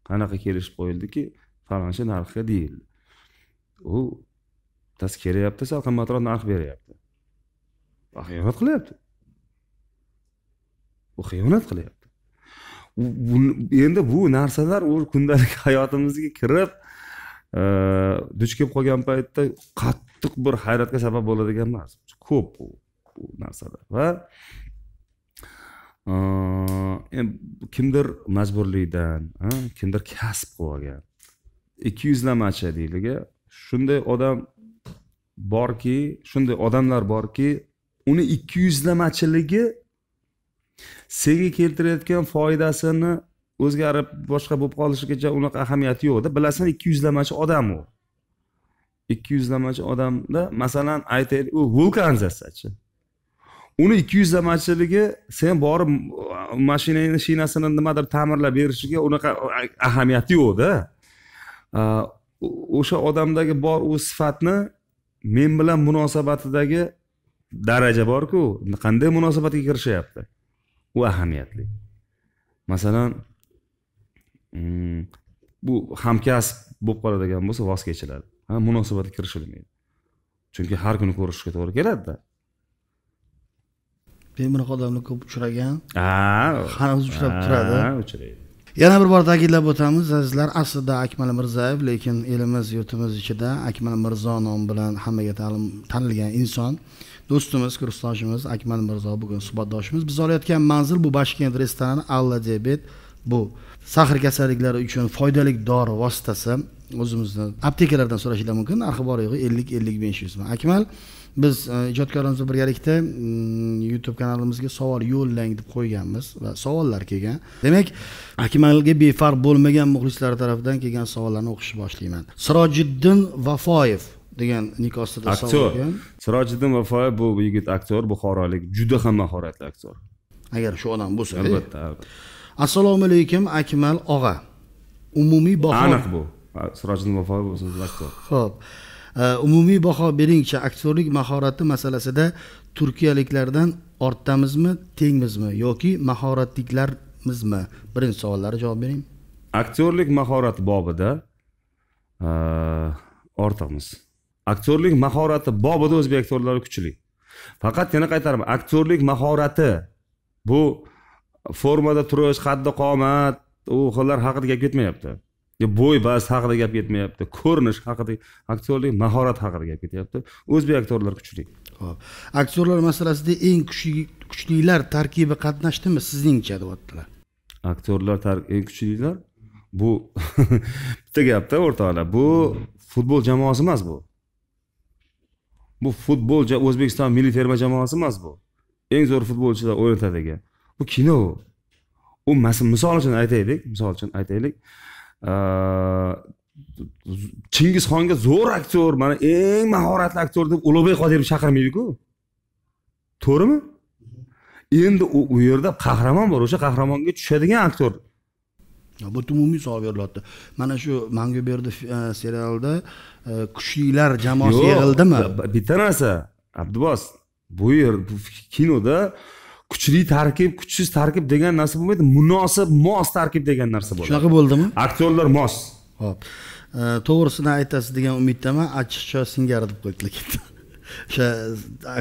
qanaqa kelishib qo'yildiki falonchi narxga deyildi u bittasi kelyapti sal qimmatroq narx beryapti xiyonat qilyapti u xiyonat qilyapti endi bu narsalar u kundalik [LAUGHS] hayotimizga kirib e, duch kelib qolgan paytda qattiq bir hayratga sabab bo'ladigan emas ko'p bu narsalar va e, kimdir majburlikdan kimdir kasb qilib olgan ikki yuzlamachi deydiku shunday odam borki shunday odamlar borki uni ikki yuzlamachiligi senga keltirayotgan foydasini o'zgarib boshqa bo'lib qolishigacha unaqa ahamiyati yo'qda bilasan ikki yuzlamachi odam u ikki yuzlamachi odamda masalan aytaylik u vulkan zassachi uni ikki yuzlamachiligi sen borib mashinangni shinasini nimadir ta'mirlab berishiga unaqa ahamiyati yo'qda o'sha odamdagi bor u sifatni men bilan munosabatidagi daraja borku qanday munosabatga kirishyapti u ahamiyatli masalan mm, bu hamkasb bo'lib qoladigan bo'lsa voz kechiladi ha munosabatga kirishilmaydi chunki har kuni ko'rishishga to'g'ri keladida men odamlar ko'p uchragan hanuz uchrab turadi uchraydi yana bir bor ta'kidlab o'tamiz azizlar aslida akmal mirzayev lekin elimiz yurtimiz ichida akmal mirzo nomi bilan hammaga tanilgan inson do'stimiz kursdoshimiz akmal mirzo bugun suhbatdoshimiz biz olayotgan manzil bu bashkent restorani alla diabet bu sahr kasalliklari uchun foydali dori vositasi o'zimizni aptekalardan so'rashinglar mumkin narxi bor yo'g'i ellik ellik besh yuz akmal biz e, ijodkorimiz birgalikda mm, youtube kanalimizga savol yo'llang deb qo'yganmiz va savollar kelgan demak akmalga befarq bo'lmagan muxlislar tarafidan kelgan savollarni o'qishni boshlayman sirojiddin vafoyev degan nikoh ostida aktyor sirojiddin vafoyev bu yigit aktyor buxorolik juda ham mahoratli aktyor agar shu odam bo'lsa albatta albatta assalomu alaykum akmal og'a umumiy baho aniq bu sirojiddin vafoyev o'zingiz aktyor ho'p umumiy baho beringchi aktyorlik mahorati masalasida turkiyaliklardan ortdamizmi tengmizmi yoki mahoratliklarmizmi birinchi savollarga javob bering aktyorlik mahorati bobida ortiqmiz aktyorlik mahorati bobida o'zbek aktyorlari kuchli faqat yana qaytaraman aktyorlik mahorati bu formada turish qaddi qomat u xillar haqida gap ketmayapti bo'y bas haqida gap ketmayapti ko'rinish haqida aktyorlik mahorat haqida gap ketyapti o'zbek aktyorlari kuchli ho'p aktyorlar masalasida eng kuchli kuchlilar tarkibi qatnashdimi sizningcha deyaptilar aktyorlar eng kuchlilar bu [LAUGHS] bitta gapda o'rtoqlar bu futbol jamoasi emas bu bu futbol o'zbekiston milliy terma jamoasi emas bu eng zo'r futbolchilar o'ynatadigan bu kino u u misol uchun aytaylik misol uchun aytaylik chingizxonga zo'r aktyor mana eng mahoratli aktyor deb ulug'bek qodirov chaqirmaydiku to'g'rimi endi u yerda qahramon bor o'sha qahramonga tushadigan aktyor albatta umumiy savol berilyapti mana shu manguberdi e, serialda e, kuchlilar jamoasi yig'ildimi bitta narsa abdubos bu yer bu kinoda kuchli tarkib kuchsiz tarkib degan narsa bo'lmaydi munosib mos tarkib degan narsa bo'ladi shunaqa bo'ldimi aktyorlar mos ho'p e, to'g'risini aytasiz degan umiddaman achchiqcha singari deb qo'ydilar [LAUGHS] o'sha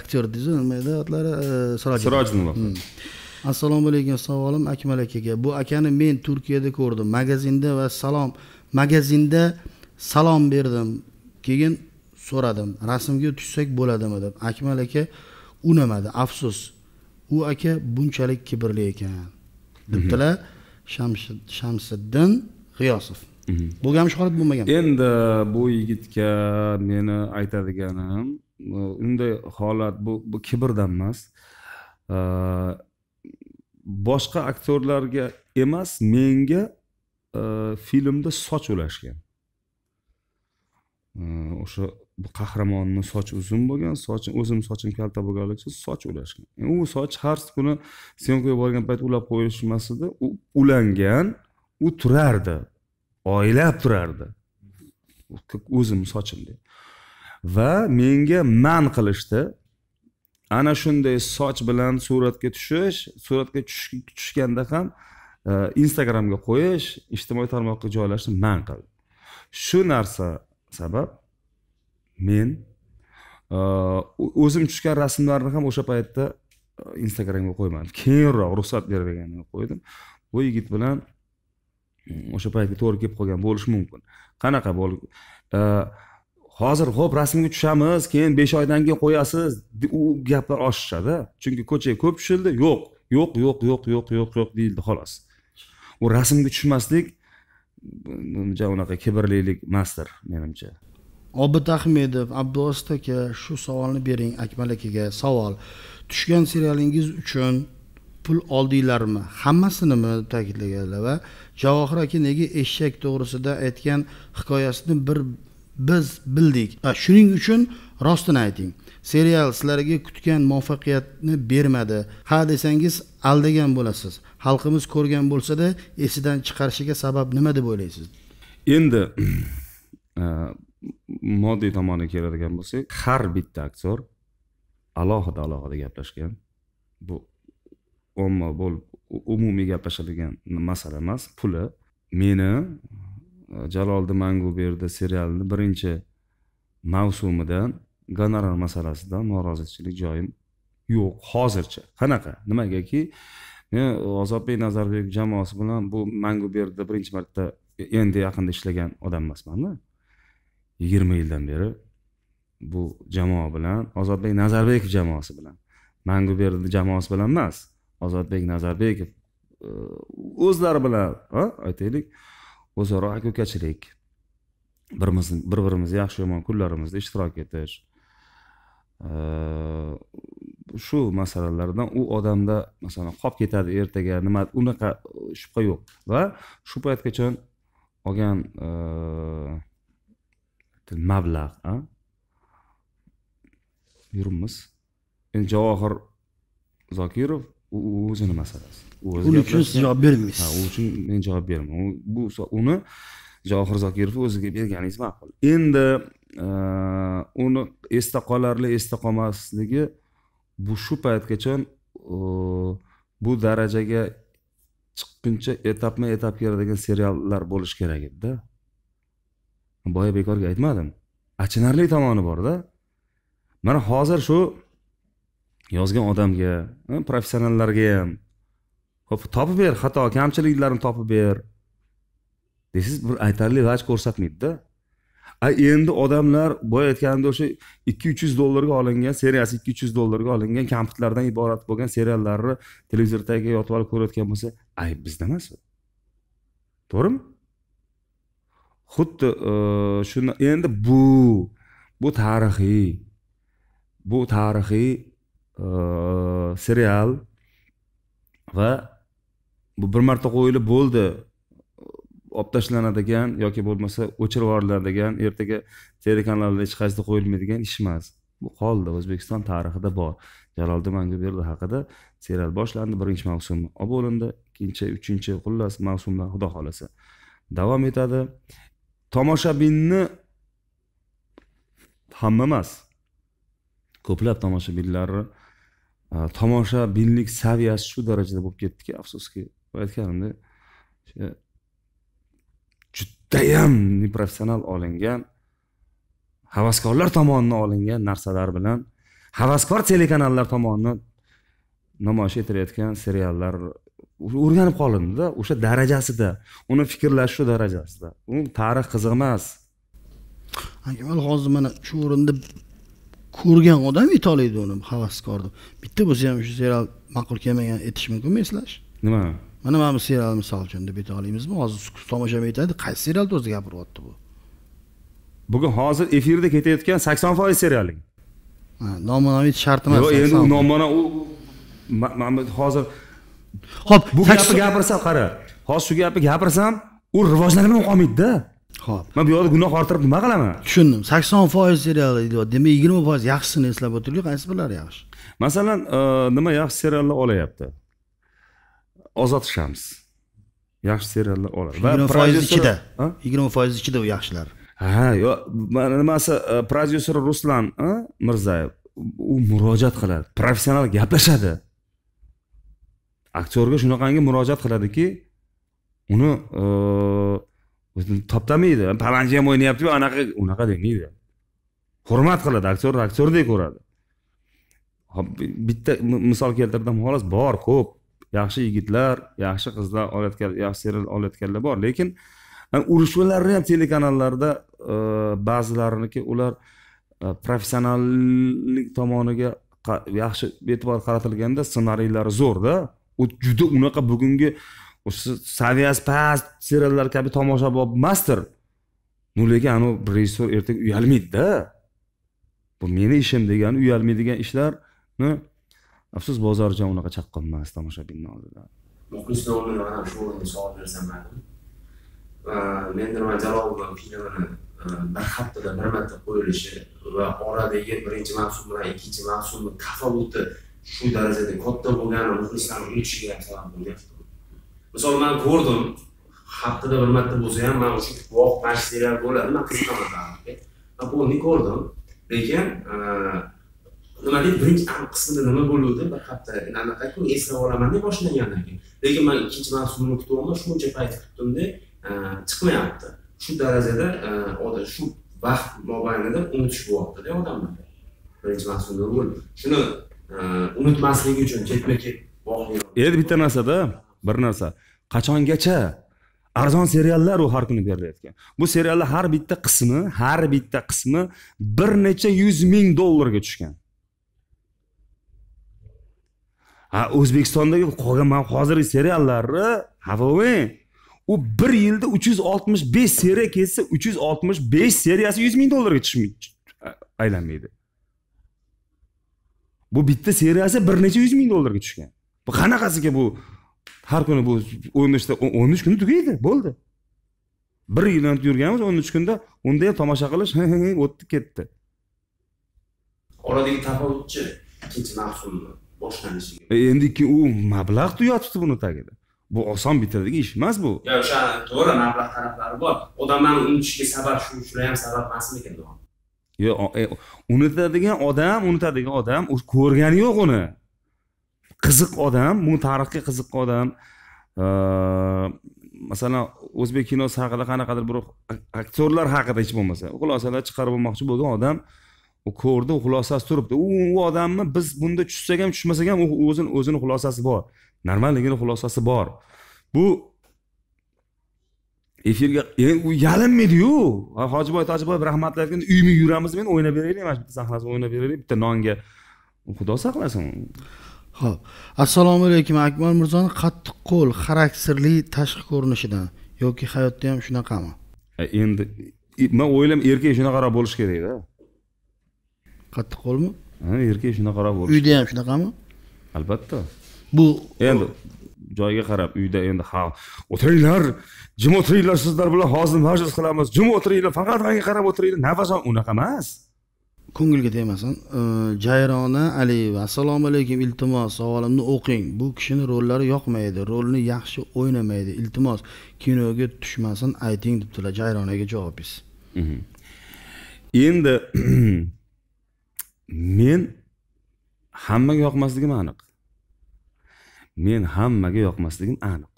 aktyor deysiz nima edi otlari sirojinova hmm. assalomu alaykum savolim akmal akaga bu akani men turkiyada ko'rdim magazinda va salom magazinda salom berdim keyin so'radim rasmga tushsak bo'ladimi deb akmal aka unamadi afsus u aka bunchalik kibrli ekan debdilar mhm. shamsiddin g'iyosov mhm. bu ham shohrat bo'lmagan endi bu yigitga meni aytadiganim unday holat bu bu kibrdan emas boshqa aktyorlarga emas menga e, filmda soch ulashgan e, o'sha qahramonni sochi uzun bo'lgan soch o'zimni sochim kalta bo'lganligi uchun soch ulashgan e, u soch har kuni syomkaga borgan payt ulab qo'yishmas edi u ulangan u turardi oylab turardi o'zimni sochimdek va menga man qilishdi ana shunday soch bilan suratga tushish suratga tushganda ham e, instagramga qo'yish ijtimoiy tarmoqqa joylashni man qildi shu narsa sabab men e, o'zim tushgan rasmlarni ham o'sha paytda e, instagramga qo'ymadim keyinroq ruxsat berilganida qo'ydim bu yigit bilan o'sha paytga to'g'ri kelib qolgan bo'lishi mumkin qanaqa bo'lib hozir ho'p rasmga tushamiz keyin besh oydan keyin qo'yasiz u gaplar oshishadi chunki ko'chaga ko'p tushildi yo'q yo'q yo'q yo'q yo'q yo'q yo'q deyildi xolos u rasmga tushmaslik uncha unaqa kibrlilik emasdir menimcha obid ahmedov abduvosit aka shu savolni bering akmal akaga savol tushgan serialingiz uchun pul oldinglarmi hammasinimi ta'kidlaganlar va javohir aka nega eshak to'g'risida aytgan hikoyasini bir biz bildik va shuning uchun rostini ayting serial sizlarga kutgan muvaffaqiyatni bermadi ha desangiz aldagan bo'lasiz xalqimiz ko'rgan bo'lsada esidan chiqarishiga sabab nima deb o'ylaysiz endi [CLEARS THROAT] e, moddiy tomoniga keladigan bo'lsak har bitta aktyor alohida alohida gaplashgan bu omma bo'lib umumiy gaplashadigan masala emas puli meni Э, jaloliddin manguberdi serialini birinchi mavsumidan gonorar masalasidan norozichilik joyim yo'q hozircha qanaqa nimagaki men ozodbek nazarbekov jamoasi bilan bu manguberdda birinchi marta endi yaqinda ishlagan odam emasmanda yigirma yildan beri bu jamoa bilan ozodbek nazarbekov jamoasi bilan manguberdi jamoasi bilan emas ozodbek nazarbekov e, o'zlari bilan aytaylik o'zaro aka ukachilik birimizni bir birimizni yaxshi yomon kunlarimizda ishtirok etish shu masalalardan u odamda masalan qolib ketadi ertaga nima unaqa shubha yo'q va shu paytgacha olgan mablag' yuribmiz endi javohir zokirov u o'zini masalasi uning uchun siz javob bermaysiz ha u uchun men javob beraman bu uni johir zokirov o'ziga berganingiz ma'qul endi e, uni esda qolarli esda qolmasligi bu shu paytgacha e, bu darajaga chiqquncha etapma etap keladigan seriallar bo'lishi kerak edida boya bekorga aytmadim achinarli tomoni borda mana hozir shu yozgan odamga e, professionallarga ham hop topib ber xato kamchiliklarini topib ber desiz bir aytarli vaj ko'rsatmaydida a endi odamlar boya aytganimda o'sha ikki uch yuz dollarga olingan seriyasi ikki uch yuz dollarga olingan kampitlardan iborat bo'lgan seriallarni televizor tagiga yotib olib ko'rayotgan bo'lsa ayb bizda emas to'g'rimi xuddi e, shuni endi bu bu tarixiy bu tarixiy serial va bu bir marta qo'yilib bo'ldi olib tashlanadigan yoki bo'lmasa o'chirib yuboriladigan ertaga telekanallarda hech qaysida qo'yilmaydigan ish emas bu qoldi o'zbekiston tarixida bor jaloliddin manguberdi haqida serial boshlandi birinchi mavsum olib bo'lindi ikkinchi uchinchi xullas mavsumlar xudo xohlasa davom etadi tomoshabinni hamma emas ko'plab tomoshabinlarni tomoshabinlik saviyasi shu darajada bo'lib ketdiki afsuski o'sha judayam neprofessional olingan havaskorlar tomonidan olingan narsalar bilan havaskor telekanallar tomonidan namoyish etilayotgan seriallar o'rganib qolindida o'sha darajasida uni fikrlash shu darajasida u tarix qiziq emas hozir mana shu o'rinda ko'rgan odam yetaoladi uni havaskorni bitta bo'lsa ham shu serial ma'qul kelmagan aytish mumkinmi eslash nima mana mana bu serial misol uchun deb ayta olamizmi hozir tomoshabin aytadi qaysi serial to'g'risida gapiryapti bu bugun hozir efirda ketayotgan sakson foiz serialing nomma nom aytish shart emas yo'q endi u nomma nom u hozir ho'p bu gapni gapirsam qara hozir shu gapni gapirsam u rivojlanmay qolmaydida ho'p man bu yoqda gunoh orttirib nima qilaman tushundim sakson foiz serial demak yigirma foiz yaxshisini eslab o'tirlik qaysi birlari yaxshi masalan e, nima yaxshi seriallar olyapti ozod shams yaxshi seriallar oladi yigirma foiz ichida yigirma foiz ichida u yaxshilar ha yo nimasi e, prodyuser ruslan e, mirzayev u murojaat qiladi professional gaplashadi aktyorga shunaqangi murojaat qiladiki uni toptamaydi palanchi ham o'ynayaptiku anaqa unaqa demaydi hurmat qiladi aktyorni aktyordek ko'radi bitta misol keltirdim xolos bor ko'p yaxshi yigitlar yaxshi qizlar olayotgan yaxshi serial olayotganlar bor lekin e, urishmalarni ham telekanallarda e, ba'zilariniki ular e, professionallik tomoniga yaxshi e'tibor qaratilganda ssenariylari zo'rda u juda unaqa bugungi o'sha saviyasi past seriallar kabi tomoshabob master ну lekin anavi rejissyor ertaga uyalmaydida bu meni ishim degani uyalmaydigan ishlarni afsus bozorjon unaqa chaqqon emas tomoshabinni oldida muxlisni o'rniga mana shu o'rinda savol bersam menda men nima bilan filmini bir haftada bir marta qo'yilishi va oradagi birinchi mavsum bilan ikkinchi mavsumni tafovuti shu darajada katta bo'lgani muxlislarni unishiga sabab bo'lgan misol man ko'rdim haqida bir marta bo'lsa ham man o'sha guvoh masjidlar bo'ladi man qiziqaman man polni ko'rdim lekin e, nima deydi birinchi qismida nima bo'luvdi bir hafta anaqaku eslab olaman deb keyin lekin man ikkinchi mavsumni kutyapman shuncha payt kutdimda e, chiqmayapti shu darajada e, odam shu vaqt mobaynida unutish bo'lyaptida odamlar birinchi mavsumda bo'lib shuni unutmasligi uchun ketma ket endi bitta narsada bir narsa qachongacha arzon seriallar u har kuni berilayotgan bu seriallar har bitta qismi har bitta qismi bir necha yuz ming dollarga tushgan ha o'zbekistondagi qolgan mana hozirgi seriallarni hafovi u bir yilda uch yuz oltmish besh seriya kelsa uch yuz oltmish besh seriyasi yuz ming dollarga aylanmaydi bu bitta seriyasi bir necha yuz ming dollarga tushgan bu qanaqasiga bu har kuni bu o'n uchta o'n uch kun tugaydi bo'ldi bir yildan yurganmiz o'n uch kunda unda ham tomosha qilish o'tdi ketdi oradagi tafovutchi ikkinchi mavsumni boshlanishiga e, endi u mablag' yotibdi buni tagida bu oson bitadigan ish emas bu yo o'sha to'g'ri mablag' taraflari bor odamlarni unutishiga sabab shu shular ham sabab emasmikin yo'q e, unutadigan odam unutadigan odam ko'rgani yo'q uni qiziq odam bu tarixga qiziq odam masalan o'zbek kinosi haqida qanaqadir bir aktyorlar haqida hech bo'lmasa xulosalar chiqarib olmoqchi bo'lgan odam u ko'rdi u xulosasi turibdi u u odamni biz bunda tushsak ham tushmasak ham o'zini o'zini xulosasi bor normalligini xulosasi bor bu efirga e, u yalinmaydiyu hojiboy tojiboyev rahmatli aytgan uyma yuramiz men o'ynab beraylik mana shu bitta sahnasini o'ynab beraylik bitta nonga xudo saqlasin ho'p assalomu alaykum akmal mirzoni qattiq qo'l xarakterli tashqi ko'rinishidan yoki hayotda ham shunaqami e, endi e, man o'ylayman erkak shunaqaroq bo'lishi kerakda qattiq qo'lmi ha erkak shunaqaroq bo'lishi uyda ham shunaqami albatta bu endi joyiga qarab uyda endi ha o'tiringlar jim o'tiringlar sizlar bilan hozir majlis qilamiz jim o'tiringlar faqat manga qarab o'tiringlar nafas unaqa emas ko'ngilga tegmasin jayrona aliyeva assalomu alaykum iltimos savolimni o'qing bu kishini rollari yoqmaydi rolni yaxshi o'ynamaydi iltimos kinoga tushmasin ayting debdilar jayronaga javobingiz mhmm. endi [CLEARS THROAT] men hammaga yoqmasligim aniq men hammaga yoqmasligim aniq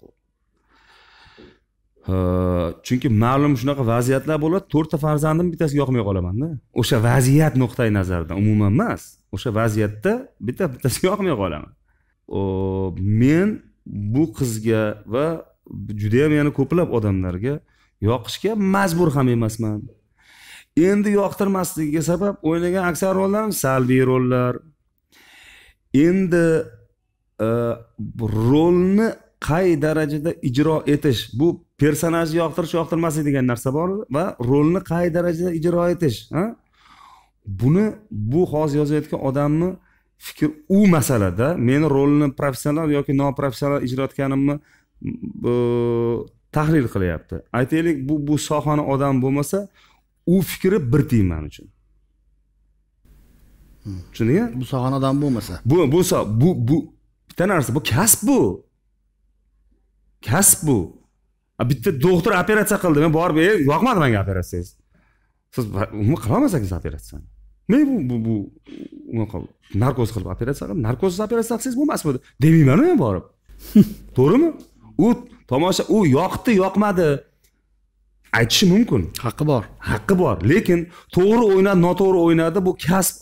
chunki ma'lum shunaqa vaziyatlar bo'ladi to'rtta farzandim bittasiga yoqmay qolamanda o'sha vaziyat nuqtai nazaridan umuman emas o'sha vaziyatda bitta bittasiga yoqmay qolaman men bu qizga va judayam yana ko'plab odamlarga yoqishga majbur ham emasman endi yoqtirmasligiga sabab o'ynagan aksar rollarim salbiy rollar endi e, rolni qay darajada ijro etish bu personajni yoqtirish yoqtirmaslik degan narsa bor va rolni qay darajada ijro etish buni bu hozir yozayotgan odamni fikr u masalada meni rolni professional yoki noprofessional ijro etganimni tahlil qilyapti aytaylik bu bu sohani odami bo'lmasa u fikri bir tiyin man uchun tushundingmi bu sohani odami bo'lmasa bu bu bu bu bitta narsa bu kasb bu kasb bu bitta doktor operatsiya qildi men borib ey yoqmadi manga operatsiyangiz siz qila olmasangiz operatsiyani men bu bu bu unaqa narkoz qilib operatsiya qilib narkozsiz operatsiya qilsangiz bo'lmasmidi demaymanu men borib [LAUGHS] to'g'rimi u tomosha u yoqdi yoqmadi aytishi mumkin haqqi bor haqqi bor lekin to'g'ri o'ynadi noto'g'ri o'ynadi bu kasb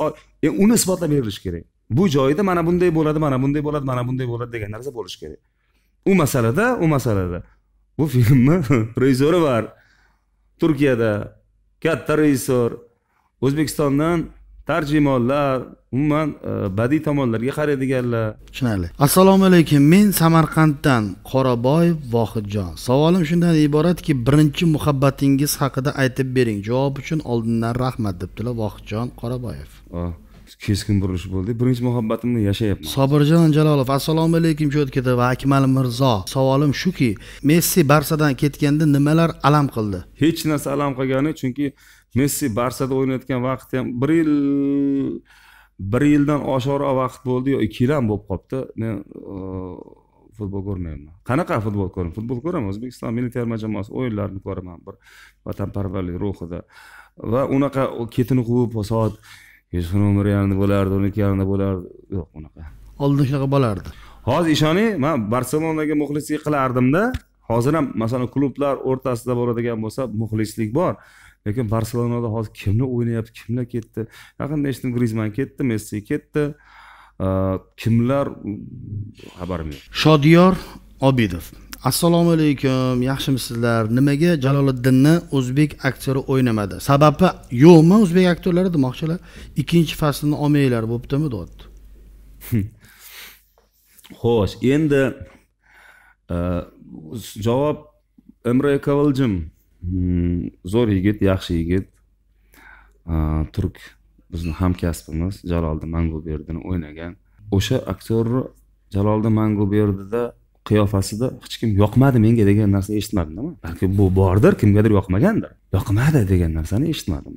e, uni isbotlab berilishi kerak bu joyida mana bunday bo'ladi mana bunday bo'ladi mana bunday bo'ladi degan narsa bo'lishi kerak u masalada u masalada bu filmni [LAUGHS] rejissyori bor turkiyada katta rejissor o'zbekistondan tarjimonlar umuman e, badiiy tomonlarga qaraydiganlar tushunarli assalomu alaykum men samarqanddan qoraboyev vohidjon savolim shundan iboratki birinchi muhabbatingiz haqida aytib bering javob uchun oldindan rahmat debdilar vohidjon qoraboyev oh. keskin burilish bo'ldi birinchi muhabbatimni yashayapman sobirjon jalolov assalomu alaykum cho'tkida va akmal mirzo savolim shuki messi barsadan ketganda nimalar alam qildi hech narsa alam qilgani chunki messi barsada o'ynayotgan vaqti ham bir yil bir yildan oshiqroq vaqt bo'ldi yo ikki yil ham bo'lib qolibdi men e, futbol ko'rmayman qanaqa futbol ko'raman futbol ko'raman o'zbekiston milliy terma jamoasi o'yinlarini ko'raman bir vatanparvarlik ruhida va unaqa ketini quvib soat kechqurun umri yanada bo'lardi ikki yanada bo'lardi yo'q unaqa oldin shunaqa bo'lardi hozir ishoning man barselonaga muxlislik qilardimda hozir ham masalan klublar o'rtasida boradigan bo'lsa muxlislik bor lekin barselonada hozir kimni o'ynayapti kimlar ketdi yaqinda eshitdim grizman ketdi messi ketdi kimlar xabarim yo'q shodiyor obidov assalomu alaykum yaxshimisizlar nimaga jaloliddinni o'zbek aktyori o'ynamadi sababi yo'qmi o'zbek aktyorlari demoqchilar ikkinchi faslni olmanglar bo'ptimi deyapti [LAUGHS] xo'sh endi e, javob imro kovaljim hmm, zo'r yigit yaxshi yigit e, turk bizni hamkasbimiz jaloliddin manguberdini o'ynagan o'sha aktyor jaloliddin manguberdida qiyofasida hech kim yoqmadi menga degan narsa eshitmadimda balki bu bordir kimgadir yoqmagandir yoqmadi degan narsani eshitmadim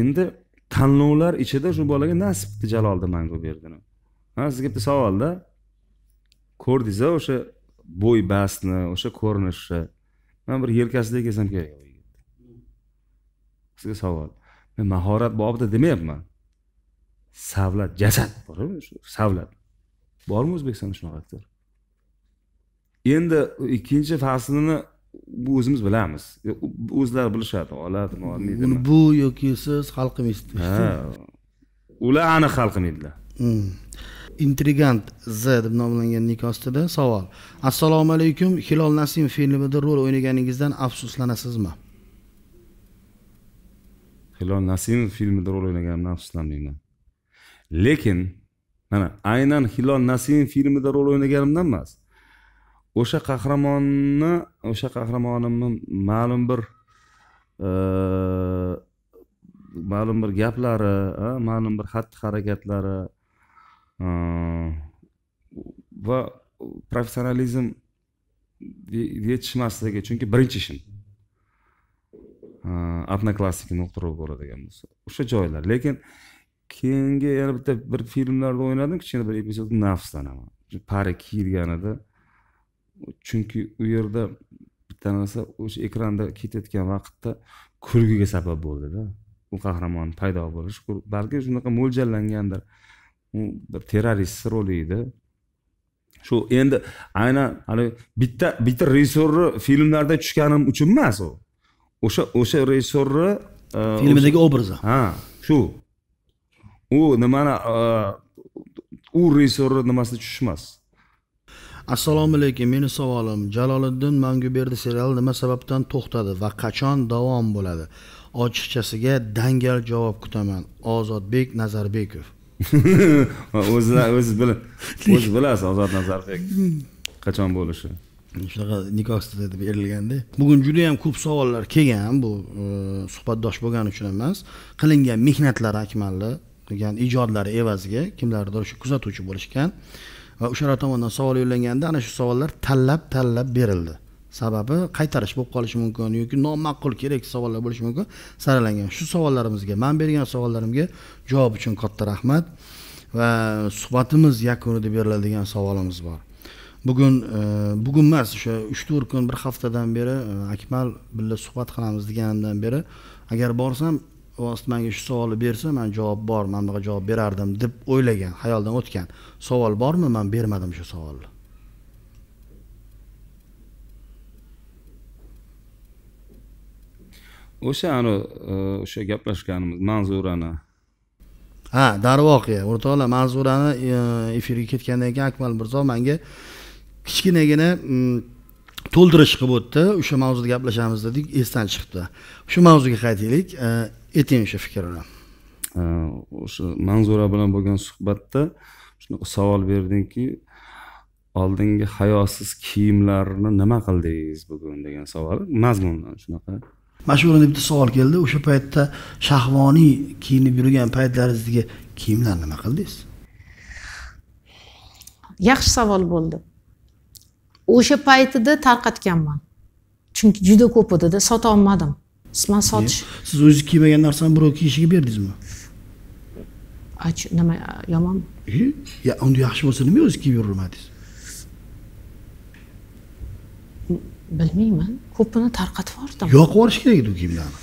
endi tanlovlar ichida shu bolaga nasibni jalolni mangu manguberdini ha sizga bitta savolda ko'rdingiz o'sha bo'y bastni o'sha ko'rinishni man bir yelkasidek kelsam kerak sizga savol men mahorat bobida demayapman savlat jasad bor savlat bormi o'zbekistonda shunaqa aktyor endi ikkinchi faslini o'zimiz bilamiz o'zlari bilishadi oladimi olmaydimi uni bu yoki siz hal qilmaysiz ha ular aniq hal qilmaydilar hmm. intrigant z deb nomlangan nik ostida savol assalomu alaykum hilol nasim filmida rol o'ynaganingizdan afsuslanasizmi hilol nasimov filmida rol o'ynaganimdan afsuslanmayman lekin mana aynan hilol nasimov filmida rol o'ynaganimdan emas o'sha qahramonni o'sha qahramonimni ma'lum bir e, ma'lum bir gaplari ma'lum bir xatti harakatlari e, va professionalizm yetishmasligi chunki birinchi ishim одноклассникni o'qtirib bo'ladigan bo'lsa o'sha joylar lekin keyingi yana bitta bir filmlarda o'ynadim kichkina bir epizodda nafslanaman pari kiyilganida chunki u yerda bitta narsa o'sha ekranda ketayotgan vaqtda kulgiga sabab bo'ldida u qahramon paydo bo'lishi balki shunaqa mo'ljallangandir u bir terrorist roli edi shu endi aynan haligi bitta bitta rejissyorni filmlarda tushganim uchun emas u o'sha o'sha rejissyorni e, filmidagi obrazi ha shu u nimani e, u rejissyorni nimasida emas assalomu alaykum meni savolim jaloliddin manguberdi seriali nima sababdan to'xtadi va qachon davom bo'ladi ochiqchasiga dangal javob kutaman ozodbek nazarbekov o'zlar [LAUGHS] o'ziz bilib o'zi bilasiz ozod nazarbek qachon bo'lishi shunaqa nikoh ustida deb berilganda bugun juda yam ko'p savollar kelgan bu e, suhbatdosh bo'lgani uchun emas qilingan mehnatlar akmalli qilgan ijodlari evaziga kimlardir shu kuzatuvchi bo'lishgan va o'sha tomonidan savol yo'llanganda ana shu savollar tanlab tanlab berildi sababi qaytarish bo'lib qolishi mumkin yoki nomaqul kerak savollar bo'lishi mumkin saralangan shu savollarimizga man bergan savollarimga javob uchun katta rahmat va suhbatimiz yakunida beriladigan savolimiz bor bugun e, bugun emas o'sha uch to'rt kun bir haftadan beri e, akmal birga suhbat qilamiz degandan beri agar borsam rost manga shu savolni bersa man javob bor man bunaqa javob berardim deb o'ylagan xayoldan o'tgan savol bormi man bermadim shu savolni o'sha anavi e, o'sha gaplashganimiz manzurani ha darvoqe o'rtoqlar manzurani e, efirga ketgandan keyin akmal mirzo manga kichkinagina to'ldirish qilib o'tdi o'sha mavzuda gaplashamiz dedik esdan chiqdi shu mavzuga qaytaylik e, ayting o'sha fikrni o'sha manzura bilan bo'lgan suhbatda shunaqa savol berdingki oldingi hayosiz kiyimlarni nima qildingiz bugun degan savol mazmundan shunaqa mana shu o'rinda bitta savol keldi o'sha paytda shahvoniy kiyinib yurgan paytlaringizdagi kiyimlarni nima qildingiz yaxshi savol bo'ldi o'sha paytida tarqatganman chunki juda ko'p edida sota olmadim man sotish siz o'zingiz kiymagan narsani birov kiyishiga berdingizmi nima yomonmi unda yaxshi bo'lsa nimaga o'zi kiyib yuravermadingiz bilmayman ko'pini tarqatib yubordim yoqib yuborish kerak edi u kiyimlarni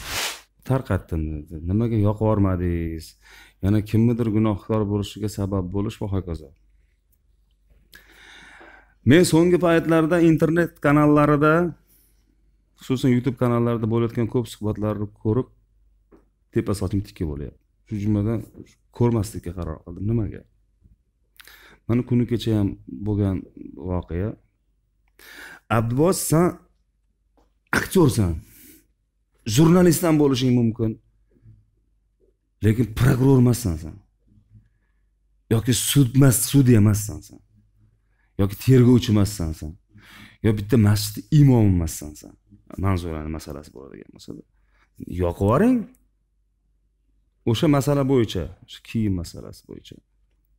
tarqatdim nimaga yoqib yubormadingiz yana kimnidir gunohkor bo'lishiga sabab bo'lish va hokazo men so'nggi paytlarda internet kanallarida xususan youtube kanallarida bo'layotgan ko'p suhbatlarni ko'rib tepa sochim tikka bo'lyapti shu jumladan ko'rmaslikka qaror qildim nimaga mana kuni kecha ham bo'lgan voqea abdubos san aktyorsan jurnalist ham bo'lishing mumkin lekin prokuror emassan san yoki sud emas sudya emassan san yoki tergovchi emassan san yo bitta masjidni imomi emassan san manzurani masalasi bo'ladigan bo'lsa yoqib yuboring o'sha masala bo'yicha shu kiyim masalasi bo'yicha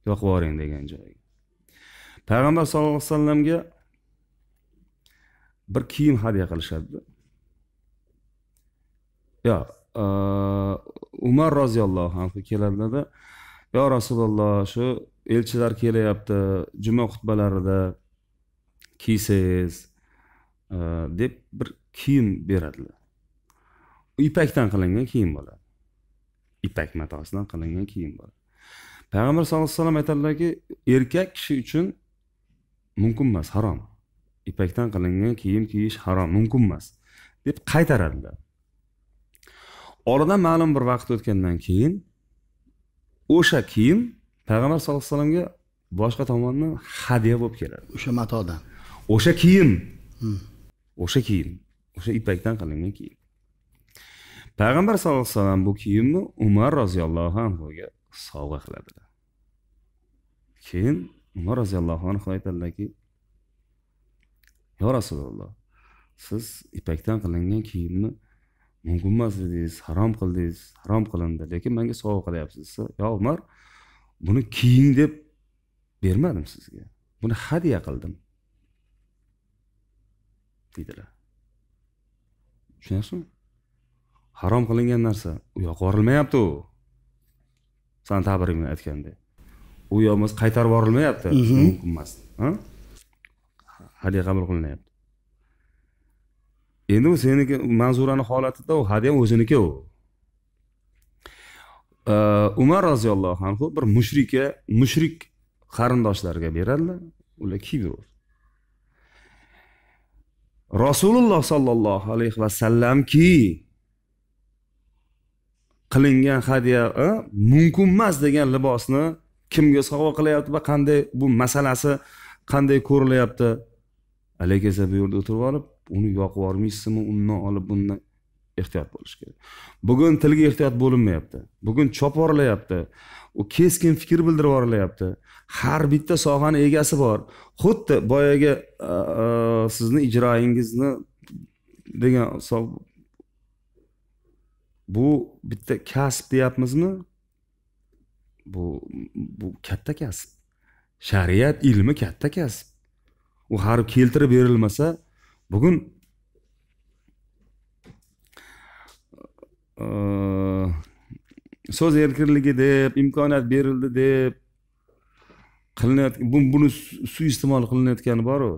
yoqib yuboring degan joyiga payg'ambar sallallohu alayhi vasallamga bir kiyim hadya qilishadida yo e, umar roziyallohu anhu keladilarda yo rasululloh shu elchilar kelyapti juma xutbalarida kiysangiz e, deb bir kiyim beradilar ipakdan qilingan kiyim bo'ladi ipak matosidan qilingan kiyim bo'ladi payg'ambar sallallohu alayhi vasallam aytadilarki erkak kishi uchun mumkin emas harom ipakdan qilingan kiyim kiyish harom mumkin emas deb qaytaradilar oradan ma'lum bir vaqt o'tgandan keyin o'sha kiyim payg'ambar sallallohu alayhi vasallamga boshqa tomondan hadya bo'lib keladi o'sha matodan o'sha kiyim hmm. o'sha kiyim o'sha ipakdan qilingan kiyim payg'ambar sallallohu alayhi vasallam bu kiyimni umar roziyallohu anhuga sovg'a qiladilar keyin umar roziyallohu anhu aytadilarki yo rasululloh siz ipakdan qilingan kiyimni mumkin emas dedingiz harom qildingiz harom qilindi lekin manga sovg'a qilyapsiz desa yo umar buni kiying deb bermadim sizga buni hadya qildim deydilar tushunyapsizmi harom qilingan narsa u yoqqa yuborilmayapti u sani ta'biring bilan aytganda u yoqimiz qaytarib yuborilmayapti mhm. mumkin emas hadya qabul qilinyapti endi u seniki manzurani holatida u hadya o'ziniki u umar roziyallohu anhu bir mushrikka mushrik qarindoshlariga beradilar ular kiyib yuraverdi rasululloh sollallohu alayhi vasallamki qilingan hadya emas degan libosni kimga sovg'a qilyapti va qanday bu masalasi qanday ko'rilyapti haligi esa bu yerda o'tirib olib uni yoqib yubormaysizmi undan olib bundan ehtiyot bo'lish kerak bugun tilga ehtiyot bo'linmayapti bugun choporlayapti u keskin fikr bildirib yuborilyapti har bitta sohani egasi bor xuddi boyagi sizni ijroingizni degan bu bitta kasb deyapmizmi bu bu katta kasb shariat ilmi katta kasb u har keltirib berilmasa bugun so'z erkinligi deb imkoniyat berildi deb qilinayotgan buni suiiste'mol qilinayotgani boru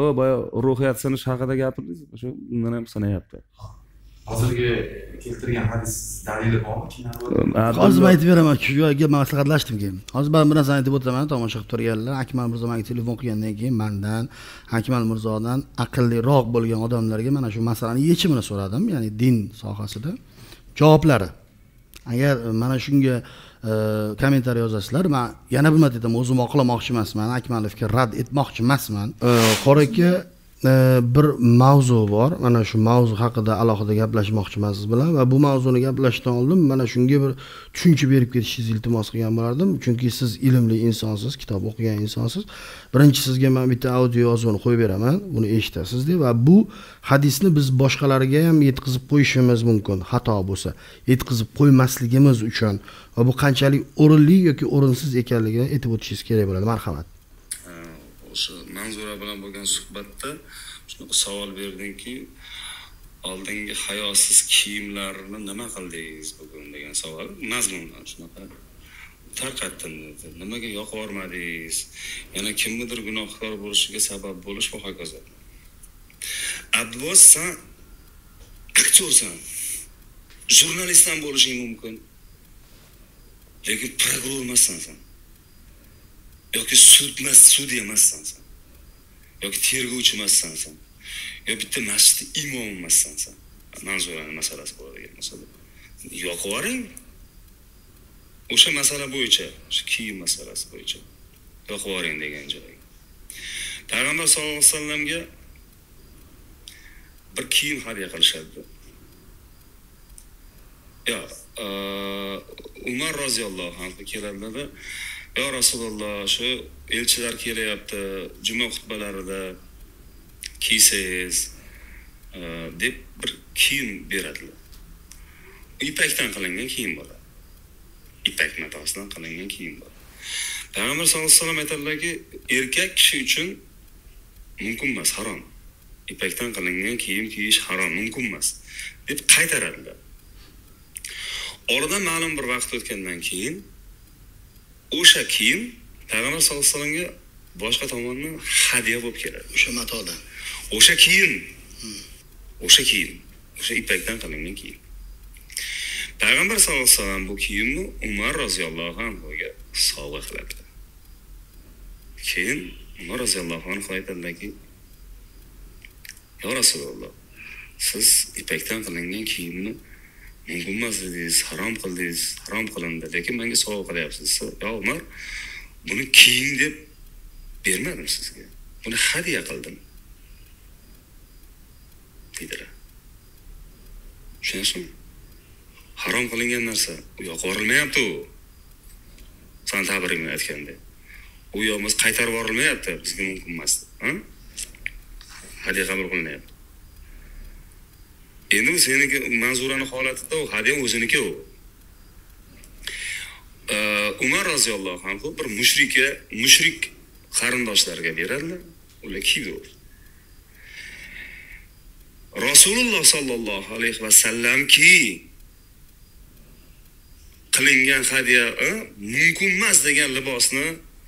o boya ruhiyat sinish haqida gapirdingiz shu undan ham sanayapti hozirgi keltirgan hadis dalili bormi hozir man aytib beraman shu joyga maslahatlashdim keyin hozir man bir narsani aytib o'taman tomosha qilib turganlar akmal mirzo manga telefon qilgandan keyin mandan akmal mirzodan aqlliroq bo'lgan odamlarga mana shu masalani yechimini so'radim ya'ni din sohasida javoblari agar e, mana shunga kommentariy yozasizlar man yana bir marta aytaman o'zim oqlamoqchi emasman akmalovga rad etmoqchi emasman qora aka E, bir mavzu bor mana shu mavzu haqida alohida gaplashmoqchiman siz bilan va bu mavzuni gaplashishdan oldin mana shunga bir tushuncha berib ketishingizni iltimos qilgan bo'lardim chunki siz ilmli insonsiz kitob o'qigan insonsiz birinchi sizga man bitta audio yozuvni qo'yib beraman uni eshitasizda va bu hadisni biz boshqalarga ham yetkazib qo'yishimiz mumkin xato bo'lsa yetkazib qo'ymasligimiz uchun va bu qanchalik o'rinli yoki o'rinsiz ekanligini aytib o'tishingiz kerak bo'ladi marhamat o'sha manzura bilan bo'lgan suhbatda savol berdingki oldingi hayosiz kiyimlarni nima qildingiz bugun degan savol mazmundan shunaqa tarqatdim dedi nimaga yoqib yubormadingiz yana kimnidir gunohkor bo'lishiga sabab bo'lish va hokazo abbos san aktyorsan jurnalist ham bo'lishing mumkin lekin prokuror emassan san yoki sud emassan san yoki tergovchi emassan san yo bitta masjidni imom emassan san manzurani masalasi bo'ladigan bo'lsa yoqib yuboring o'sha masala bo'yicha o'sha kiyim masalasi bo'yicha yoqib yuboring degan joyi payg'ambar sallallohu alayhi vasallamga bir kiyim hadya qilishadi yo umar roziyallohu anhu keladilarda yo rasululloh shu elchilar kelyapti juma xutbalarida kiysangiz e, deb bir kiyim beradilar ipakdan qilingan kiyim bo'ladi ipak matosidan qilingan kiyim bo'ladi payg'ambar sallallohu alayhi vasallam aytadilarki erkak kishi uchun mumkin emas harom ipakdan qilingan kiyim kiyish harom mumkin emas deb qaytaradilar oradan ma'lum bir vaqt o'tgandan keyin o'sha kiyim payg'ambar sallallohu alayhi vasallamga boshqa tomondan hadya bo'lib keladi o'sha matodan o'sha kiyim hmm. o'sha kiyim o'sha ipakdan qilingan kiyim payg'ambar sallallohu alayhi vasallam bu kiyimni umar roziyallohu anhuga sovg'a qiladi keyin umar roziyallohu anhu aytadilarki yo rasululloh siz ipakdan qilingan kiyimni mumkin dedingiz harom qildingiz harom qilindi lekin menga sovg'a qilyapsiz yo umar buni kiying deb bermadim sizga buni hadya qildim deydilar tushunyapsizmi harom qilingan narsa u yoqqa yuborilmayapti u sani tabrik bilan aytganday u yoq qaytarib yuborilmayapti bizga mumkin emas hadya qabul qilinyapti endi u seniki manzurani holatida u hadeb o'ziniki u umar roziyallohu anhu bir mushrikka mushrik qarindoshlarga beradilar ular kiydiradi rasululloh sollallohu alayhi vasallamki qilingan hadya mumkin emas degan libosni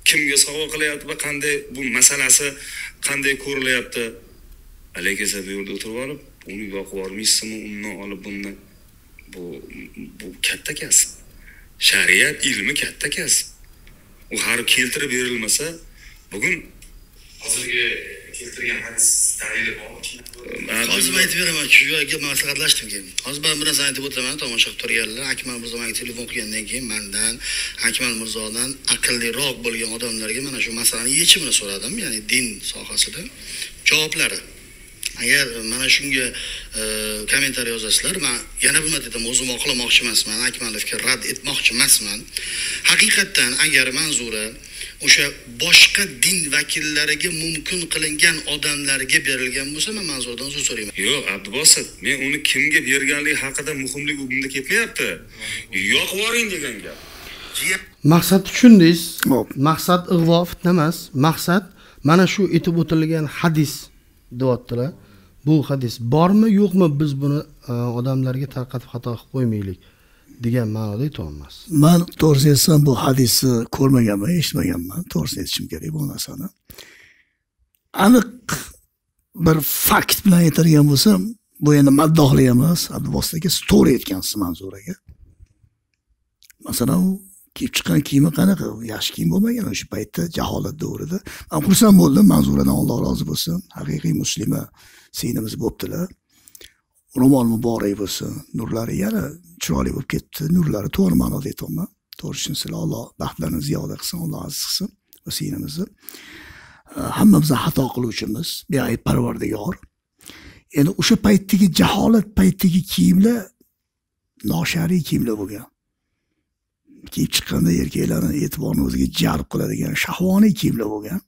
kimga sovg'a qilyapti va qanday bu masalasi qanday ko'rilyapti alayhi bu yerda o'tirib olib uni uyga yubormaysizmi undan olib bundan bu bu katta kasb shariat ilmi katta kasb u har keltirib berilmasa bugun hozirgi keltirgan hadis dalili bormi hozir aytib beraman shu joyga maslahatlashdim keyin hozir man bir narsani aytib o'taman tomosha qilib turganlar akmal mirzo manga telefon qilgandan keyin mandan akmal mirzodan aqlliroq bo'lgan odamlarga mana shu masalani yechimini so'radim ya'ni din sohasida javoblari agar mana shunga e, kommentariy yozasizlar man yana bir marta o'zim oqlamoqchi emasman akmalovga rad etmoqchi emasman haqiqatdan agar manzura o'sha boshqa din vakillariga mumkin qilingan odamlarga berilgan bo'lsa man manzurdan uzr so'rayman yo'q abdubosit men uni kimga berganligi haqida muhimlik bunda ketmayapti yoqib yuboring degan gap maqsad tushundingiz maqsad ig'vo fitna emas maqsad mana shu aytib o'tilgan hadis deyaptilar bu hadis bormi yo'qmi biz buni e, odamlarga tarqatib xato qilib qo'ymaylik degan ma'noda aytyapmiz man to'g'risini aytsam bu hadisni ko'rmaganman eshitmaganman to'g'risini aytishim kerak bu narsani aniq bir fakt bilan aytadigan bo'lsam bu endi maddohlik emas abduvositaga to'g'ri aytgansiz manzuraga masalan u kiyib chiqqan kiyimi qanaqa yaxshi kiyim bo'lmagan o'sha paytda jaholat davrida man xursand bo'ldim manzuradan alloh rozi bo'lsin haqiqiy muslima singlimiz bo'libdilar ro'mol muborak bo'lsin nurlari yana chiroyli bo'lib ketdi nurlari to'g'ri ma'noda aytyapman to'g'ri tushunsalar alloh baxtlarini ziyoda qilsin alloh aziz qilsin va singlimizni hammamiz xato qiluvchimiz beayb parvardigor endi o'sha paytdagi jaholat paytdagi kiyimlar noshariy kiyimlar bo'lgan kiyib chiqqanda erkaklarni e'tiborini o'ziga jalb qiladigan shahvoniy kiyimlar bo'lgan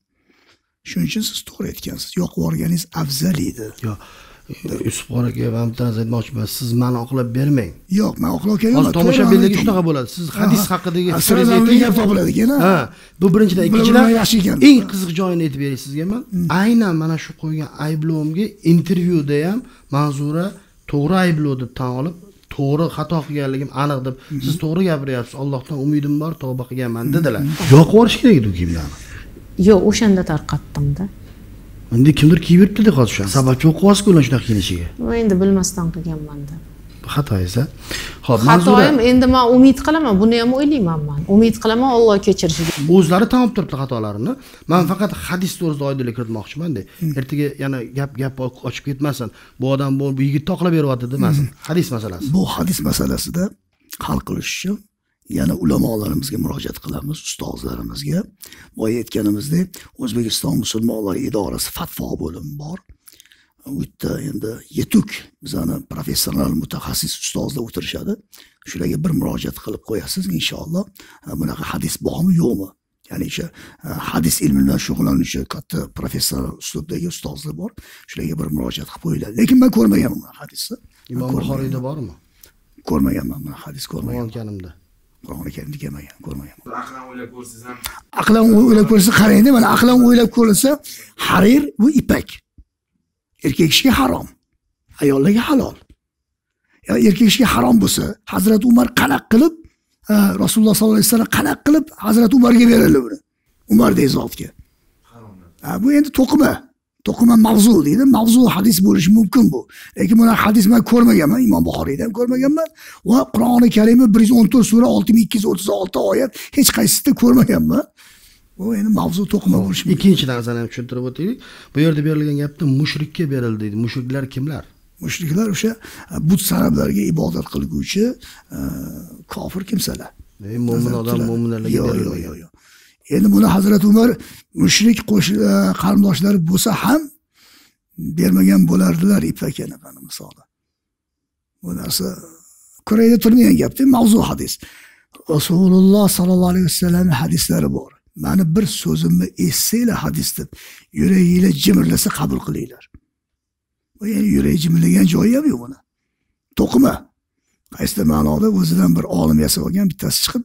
shuning uchun siz to'g'ri aytgansiz yoqib yuborganingiz afzal edi yo yusufxon aka man bitta aytmoqchiman siz mani oqlab bermang yo'q man oqlab hozir tomoshabinlarga shunaqa bo'ladi siz hadis haqidagi gap topiladikena ha bu birinchidan ikkinchidan yaxshi ekan eng qiziq joyini aytib beray sizga man hmm. aynan mana shu qo'ygan ayblovimga intervyuda ham manzura to'g'ri ayblov deb tan olib to'g'ri xato qilganligim aniq deb mhm. siz to'g'ri gapiryapsiz allohdan umidim bor tavba qilganman mhm. dedilar mhm. yoqib yuborish kerak edi u kiyimlarni yo'q o'shanda tarqatdimda endi kimdir kiyib yuribdida hozir shu sababchi bo'lib qolyapsizku ular shunaqa kiyinishiga endi bilmasdan qilganman deb xatoyingizda ho'p ham endi man umid qilaman buni ham o'ylaymanman umid qilaman olloh kechirishiga o'zlari tanib turibdi xatolarini man faqat hadis to'g'risida oydinlik kiritmoqchimanda hmm. ertaga yana gap gap ochib ketmasin bu odam bu yigitni oqlab beryapti demasin hmm. hadis masalasi bu hadis masalasida hal qilish uchun yana ulamolarimizga murojaat qilamiz ustozlarimizga boya aytganimizdek o'zbekiston musulmonlari idorasi fatvo bo'limi bor u yerda endi yetuk bizani professional mutaxassis ustozlar o'tirishadi shularga bir murojaat qilib qo'yasiz inshaalloh bunaqa hadis bormi yo'qmi ya'ni o'sha hadis ilmi bilan shug'ullanuvchi katta professional uslubdagi ustozlar bor shularga bir murojaat qilib qo'yinglar lekin man ko'rmaganman bunaqa hadisni imom buxoriyda bormi ko'rmaganman bunaqa hadis ko'rmaganman qur'oni karimda qur'oni karimda kelmagan ko'rmaganman aqlan o'ylab ko'rsangiz ham aqlan o'ylab ko'rsa qarangda mana aqlan o'ylab ko'rilsa harir bu ipak erkak kishiga harom ayollarga halol erkak kishiga harom bo'lsa hazrati umar qanaqa qilib rasululloh sollallohu alayhi vasallam qanaqa qilib hazrati umarga berildi buni umardek zotga bu endi to'qima to'qima mavzu deydi mavzu hadis bo'lishi mumkin bu lekin buni hadis man ko'rmaganman imom buxoriyda ham ko'rmaganman va qur'oni karimni bir yuz o'n to'rt sura olti ming ikki yuz o'ttiz olti oyat hech qaysisida ko'rmaganman bu endi mavzu to'qima bo'lishi mumkin ikkinchi narsani ham tushuntirib o'taylik bu yerda berilgan gapda mushrikka berildi deydi mushriklar kimlar mushriklar o'sha e, but sarablarga ibodat qilguvchi e, kofir kimsalar mo'min odam mo'minlarga yo'q yo'q yo'q endi buni hazrati umar mushrik e, qarindoshlari bo'lsa ham bermagan bo'lardilar ipakani anaqani misoli bu narsa kurayda turmagan gapda mavzu hadis rasululloh sollallohu alayhi vasallam hadislari bor mani bir so'zimni eshitsanglar hadis deb yuraginglar jimirlasa qabul qilinglar ya'ni yurak jimirlagan joyi ham yo'q uni to'qima qaysidir ma'noda o'zidan bir olim yasab olgan bittasi chiqib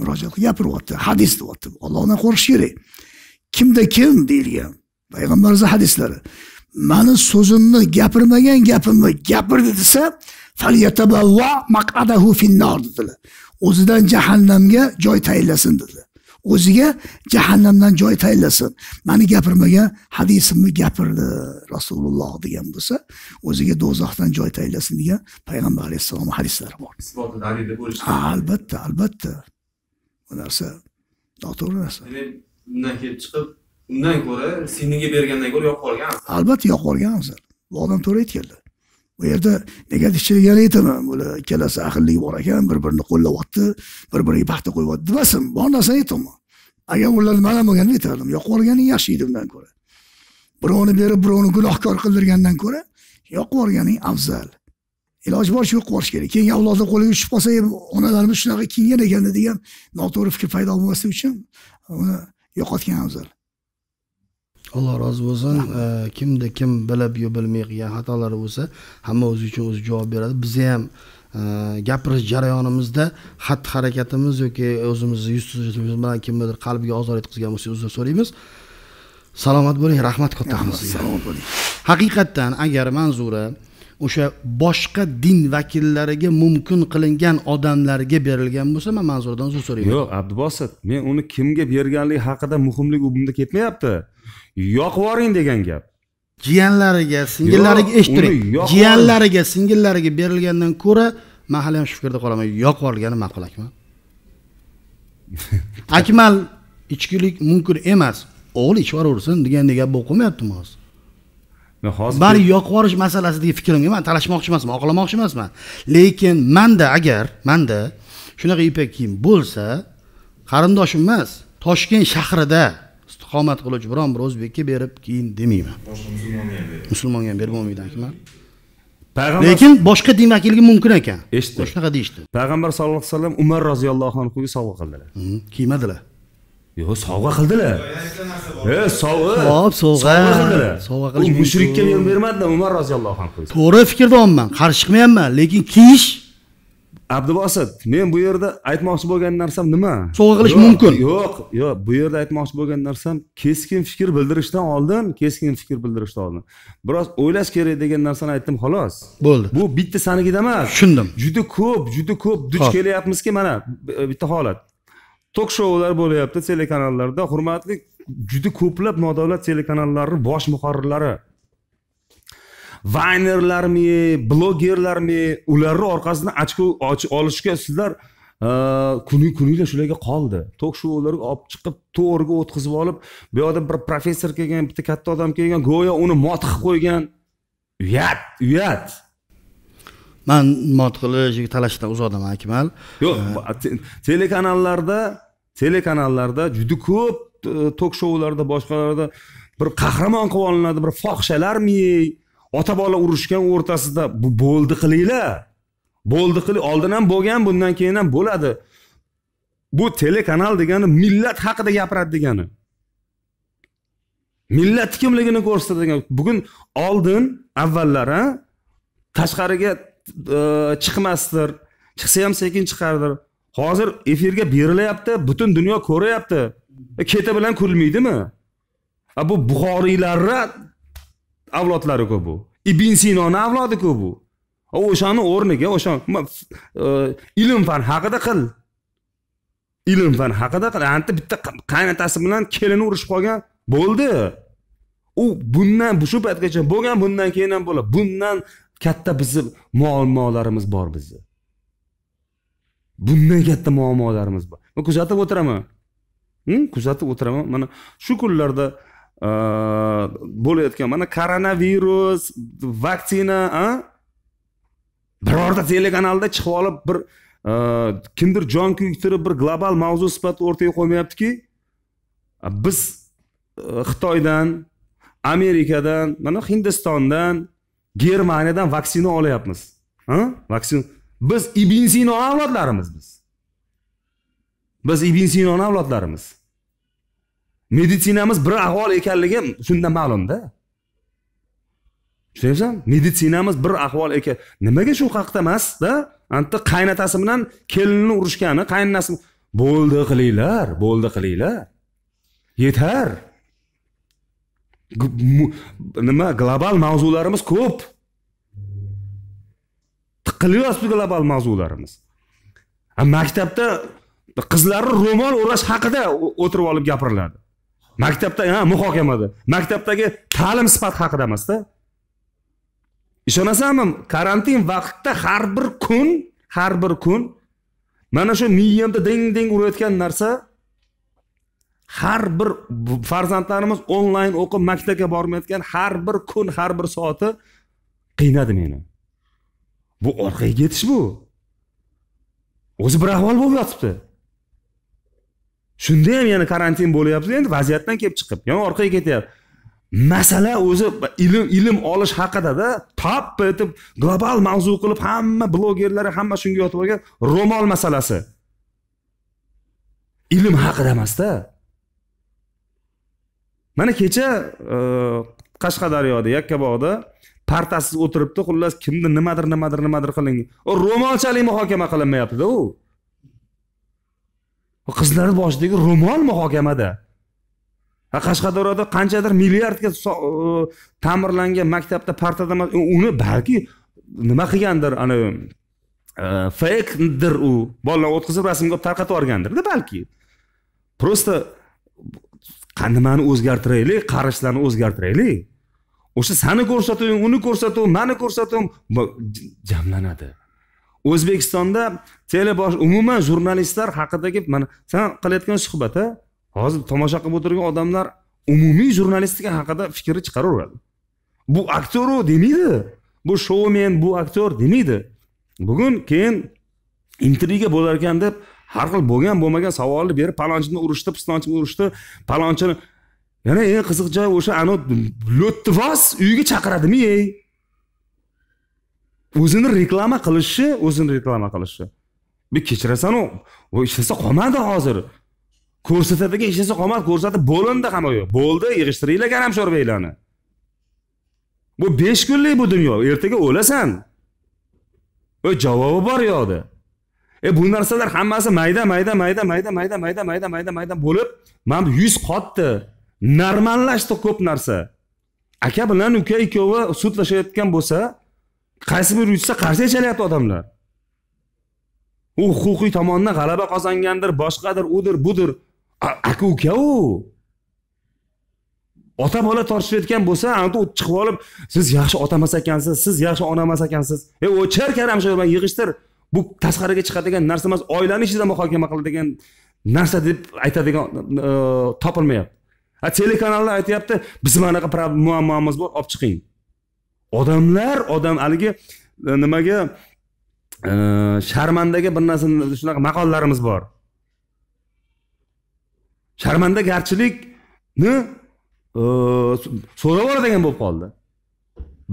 murojaat qilib gapiryapti hadis deyapti ollohdan qo'rqish kerak kimda kim deyilgan payg'ambarimizni hadislari mani so'zimni gapirmagan gapimni gapirdi desa o'zidan jahannamga joy tayinlasin dedi o'ziga jahannamdan joy tayinlasin mani gapirmagan hadisimni gapirdi rasululloh degan bo'lsa o'ziga do'zaxdan joy tayinlasin degan payg'ambar alayhissalomni hadislari bor albatta albatta bu narsa noto'g'ri narsa demak bundan kelib chiqib undan ko'ra singlingga bergandan ko'ra yoqib olgan albatta yoqib qolgan afzal bu odam to'g'ri aytganlar bu yerda negativchilik yana aytaman bular ikkalasi ahillik bor ekan bir birini qo'llayapti bir biriga paxta qo'yyapti demasin bor narsani aytyapman agar ular mana bo'lganini aytardim yoqib yuborganing yaxshi undan ko'ra birovni berib birovni gunohkor qildirgandan ko'ra yoqib yuborganing afzal iloji boricha yo'qib yuborish kerak keyin avlodni qo'liga tushib qolsa onalarimiz shunaqa kiyingan ekan degan noto'g'ri fikr paydo bo'lmasligi uchun uni yo'qotgan afzal alloh rozi bo'lsin kimda kim bilib yo bilmay qilgan xatolari bo'lsa hamma o'zi uchun o'zi javob beradi bizni ham gapirish jarayonimizda xatti harakatimiz yoki o'zimizni yuzsizligimiz bilan kimnidir qalbiga ozor yetkazgan bo'lsa uzr so'raymiz salomat bo'ling rahmat kattamiz salomat bo'ling haqiqatdan agar manzura o'sha boshqa din vakillariga mumkin qilingan odamlarga berilgan bo'lsa man manzuradan uzr so'rayman yo'q abdubosit men uni kimga berganligi haqida muhimlik u bunda ketmayapti yoqib yuboring degan gap jiyanlariga singillariga eshittiring jiyanlariga singillariga berilgandan ko'ra man hali ham shu fikrda qolaman yoqib olgani ma'qul akmal [LAUGHS] akmal ichkilik mumkin emas o'g'li ichib yuboraversin degandek gap bo'lib qolmayaptimi hozir men hozir bari yoqib yuborish masalasidagi fikrimga man talashmoqchi emasman oqlamoqchi emasman lekin manda agar manda shunaqa ipak kiyim bo'lsa qarindoshim emas toshkent shahrida istiqomat qiluvchi biron bir o'zbekka berib keyin demayman musulmonga ham berib bo'lmaydi akaman payg'ambar lekin boshqa din vakiliga mumkin ekan eshitdim shunaqa deyishdi payg'ambar sallallohu alayhi vasallam umar roziyallohu anhuga sovg'a qildilar kiymadilar yo'q sovg'a qildilar sovg'a hop sovg'a sovg'a qilish mushrikka men bermadim umar roziyallohu anhu to'g'ri fikrdonman qarshi chiqmayapman lekin kiyish abdubosid men bu yerda aytmoqchi bo'lgan narsam nima sovg'a qilish mumkin yo'q yo'q bu yerda aytmoqchi bo'lgan narsam keskin fikr bildirishdan oldin keskin fikr bildirishdan oldin biroz o'ylash kerak degan narsani aytdim xolos bo'ldi bu bitta sanigida emas tushundim juda ko'p juda ko'p duch kelyapmizki mana e, bitta holat tok shoular bo'lyapti telekanallarda hurmatli juda ko'plab nodavlat telekanallarni bosh muharrirlari vaynerlarmi blogerlarmi ularni orqasidan ochko olishga sizlar e, kuni kuninglar shularga qoldi tok shoularga olib chiqib to'g'riga o'tkazib olib bu yoqda bir professor kelgan bitta katta odam kelgan go'yo uni mot qilib qo'ygan uyat uyat man mot qilish talashdan uzoqdaman akmal yo'q telekanallarda telekanallarda juda ko'p e, tok shoularda boshqalarda bir qahramon qilib olinadi bir fohishalarmi ota bola urushgan o'rtasida bu bo'ldi qilinglar bo'ldi qiling oldin ham bo'lgan bundan keyin ham bo'ladi bu telekanal degani millat haqida gapiradi degani millatni kimligini ko'rsatadi degan bugun oldin avvallar tashqariga e, chiqmasdir chiqsa ham sekin chiqardir hozir efirga berilyapti butun dunyo ko'ryapti e, keti bilan kulmaydimi bu buxoriylarni avlodlariku bu ibn sinoni avlodiku bu o'shani o'rniga o'sha e, ilm fan haqida qil ilm fan haqida qil anta bitta qaynotasi bilan kelini urushib qolgan bo'ldi u bundan shu paytgacha bo'lgan bundan keyin ham bo'ladi bundan katta bizni muammolarimiz bor bizni bundan katta muammolarimiz bor kuzatib o'tiraman hm? kuzatib o'tiraman mana shu kunlarda bo'layotgan mana koronavirus vaksina birorta telekanalda chiqib olib bir э, kimdir jon kuyiktirib bir global mavzu sifatida o'rtaga qo'ymayaptiki biz э, xitoydan amerikadan mana hindistondan germaniyadan vaksina olyapmiz vaksina biz ibn sino avlodlarimiz biz biz ibn sinoni avlodlarimiz meditsinamiz bir ahvol ekanligi shunda ma'lumda tushunyapsanmi meditsinamiz bir ahvol ekan nimaga shu haqda emasda anta qaynotasi bilan kelinini urishgani qaynonasi bo'ldi qilinglar bo'ldi qilinglar yetar nima global mavzularimiz ko'p tiqilyapti global mavzularimiz maktabda qizlarni ro'mol o'rash haqida o'tirib olib gapiriladi maktabda ha muhokamada maktabdagi ta'lim sifati haqida emasda ishonasanmi karantin vaqtida har bir kun har bir kun mana shu miyamda ding ding urayotgan narsa har bir farzandlarimiz onlayn o'qib maktabga bormayotgan har bir kun har bir soati qiynadi meni bu orqaga ketish bu o'zi bir ahvol bo'lib yotibdi shunda ham yana karantin bo'lyapti endi vaziyatdan kelib chiqib yana orqaga ketyapti masala o'zi ilm ilm olish haqidada tappa etib global mavzu qilib hamma blogerlar hamma shunga yotib olgan ro'mol masalasi ilm haqida emasda mana kecha e, qashqadaryoda yakkabog'da partasiz o'tiribdi xullas kimdir nimadir nimadir nimadir qilingan ro'molchalik muhokama qilinmayaptida u qizlarni boshidagi ro'mol muhokamada qashqadaryoda qanchadir milliardga e, ta'mirlangan maktabda partada uni balki nima qilgandir ana e, feykdir u bolalar o'tkazib rasmga olib tarqatib yuborgandirda balki просто nimani o'zgartiraylik qarashlarni o'zgartiraylik o'sha sani ko'rsatuv uni ko'rsatuv mani ko'rsatuvim jamlanadi o'zbekistonda telebosh umuman jurnalistlar haqidagi mana san qilayotgan a hozir tomosha qilib o'tirgan odamlar umumiy jurnalistika haqida fikrni chiqaraveradi bu aktyoru demaydi bu shoumen bu aktyor demaydi bugun keyin intriga bo'lar ekan deb har xil bo'lgan bo'lmagan savolni berib palonchini urishdi pistonchini urishdi palonchini yana eng qiziq joyi o'sha anavi lo'ttivoz uyiga chaqiradimi ey o'zini reklama qilishi o'zini reklama qilishi bu kechirasanu u ishlasa qolmadi hozir ko'rsatadigan ishlasa qolmadi ko'rsatib bo'lindi hamma yo'q bo'ldi yig'ishtiringlar karamshorbeklarni bu besh kunlik bu dunyo ertaga o'lasan va javobi bor yoqda e bu narsalar hammasi mayda mayda mayda mayda mayda mayda mayda mayda mayda bo'lib mana bu yuz qotdi normallashdi ko'p narsa aka bilan uka ikkovi sudlashayotgan bo'lsa qaysi biri yutsa qarshi chalyapti odamlar u huquqiy tomondan g'alaba qozongandir boshqadir udir budir aka uka u ota bola tortishayotgan bo'lsa ana u chiqib olib siz yaxshi ota emas ekansiz siz yaxshi ona emas ekansiz e o'char karamshir bilan yig'ishtir bu tashqariga chiqadigan narsa emas oilani ichida muhokama qiladigan narsa deb aytadigan e, topilmayapti telekanallar aytyapti bizni anaqa muammomiz bor olib chiqing odamlar odam haligi e, nimaga e, sharmandaga bir narsa shunaqa maqollarimiz bor sharmandagarchilikni e, so'rab oladigan bo'lib qoldi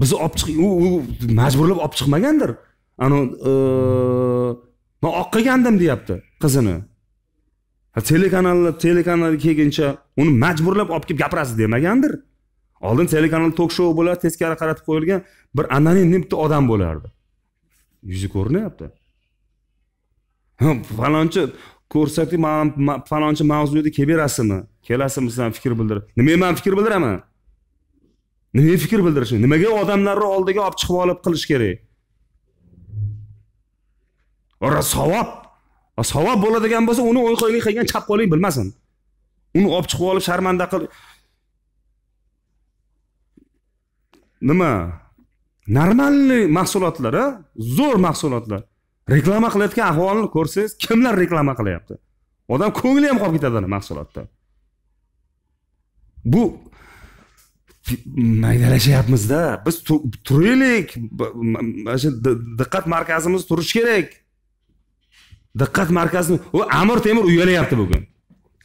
bizni olib chiq u majburlab olib chiqmagandir anavi man oq qilgandim deyapti qizini telekanalni telekanalga kelguncha uni majburlab olib kelib gapirasiz demagandir oldin telekanal tok shou bo'lardi teskari qaratib qo'yilgan bir anonimni bitta odam bo'lardi yuzi ko'rinyapti falonchi ko'rsatib falonchi mavzuda kelib berasizmi kelasizmi san fikr bildirib nimaga man fikr bildiraman nimaga fikr bildirishim nimaga odamlarni oldiga olib chiqib olib qilish kerak savob savob bo'ladigan bo'lsa uni o'y qo'ylik qilgan qo'ling bilmasin uni olib chiqib olib sharmanda qilib nima normalniy mahsulotlar a zo'r mahsulotlar reklama qilayotgan ahvolni ko'rsangiz kimlar reklama qilyapti odam ko'ngli ham qolib ketadi ana mahsulotda bu maydalashyapmizda biz turaylik mana shu diqqat markazimiz turishi kerak diqqat markazni u amir temur uyalyapti bugun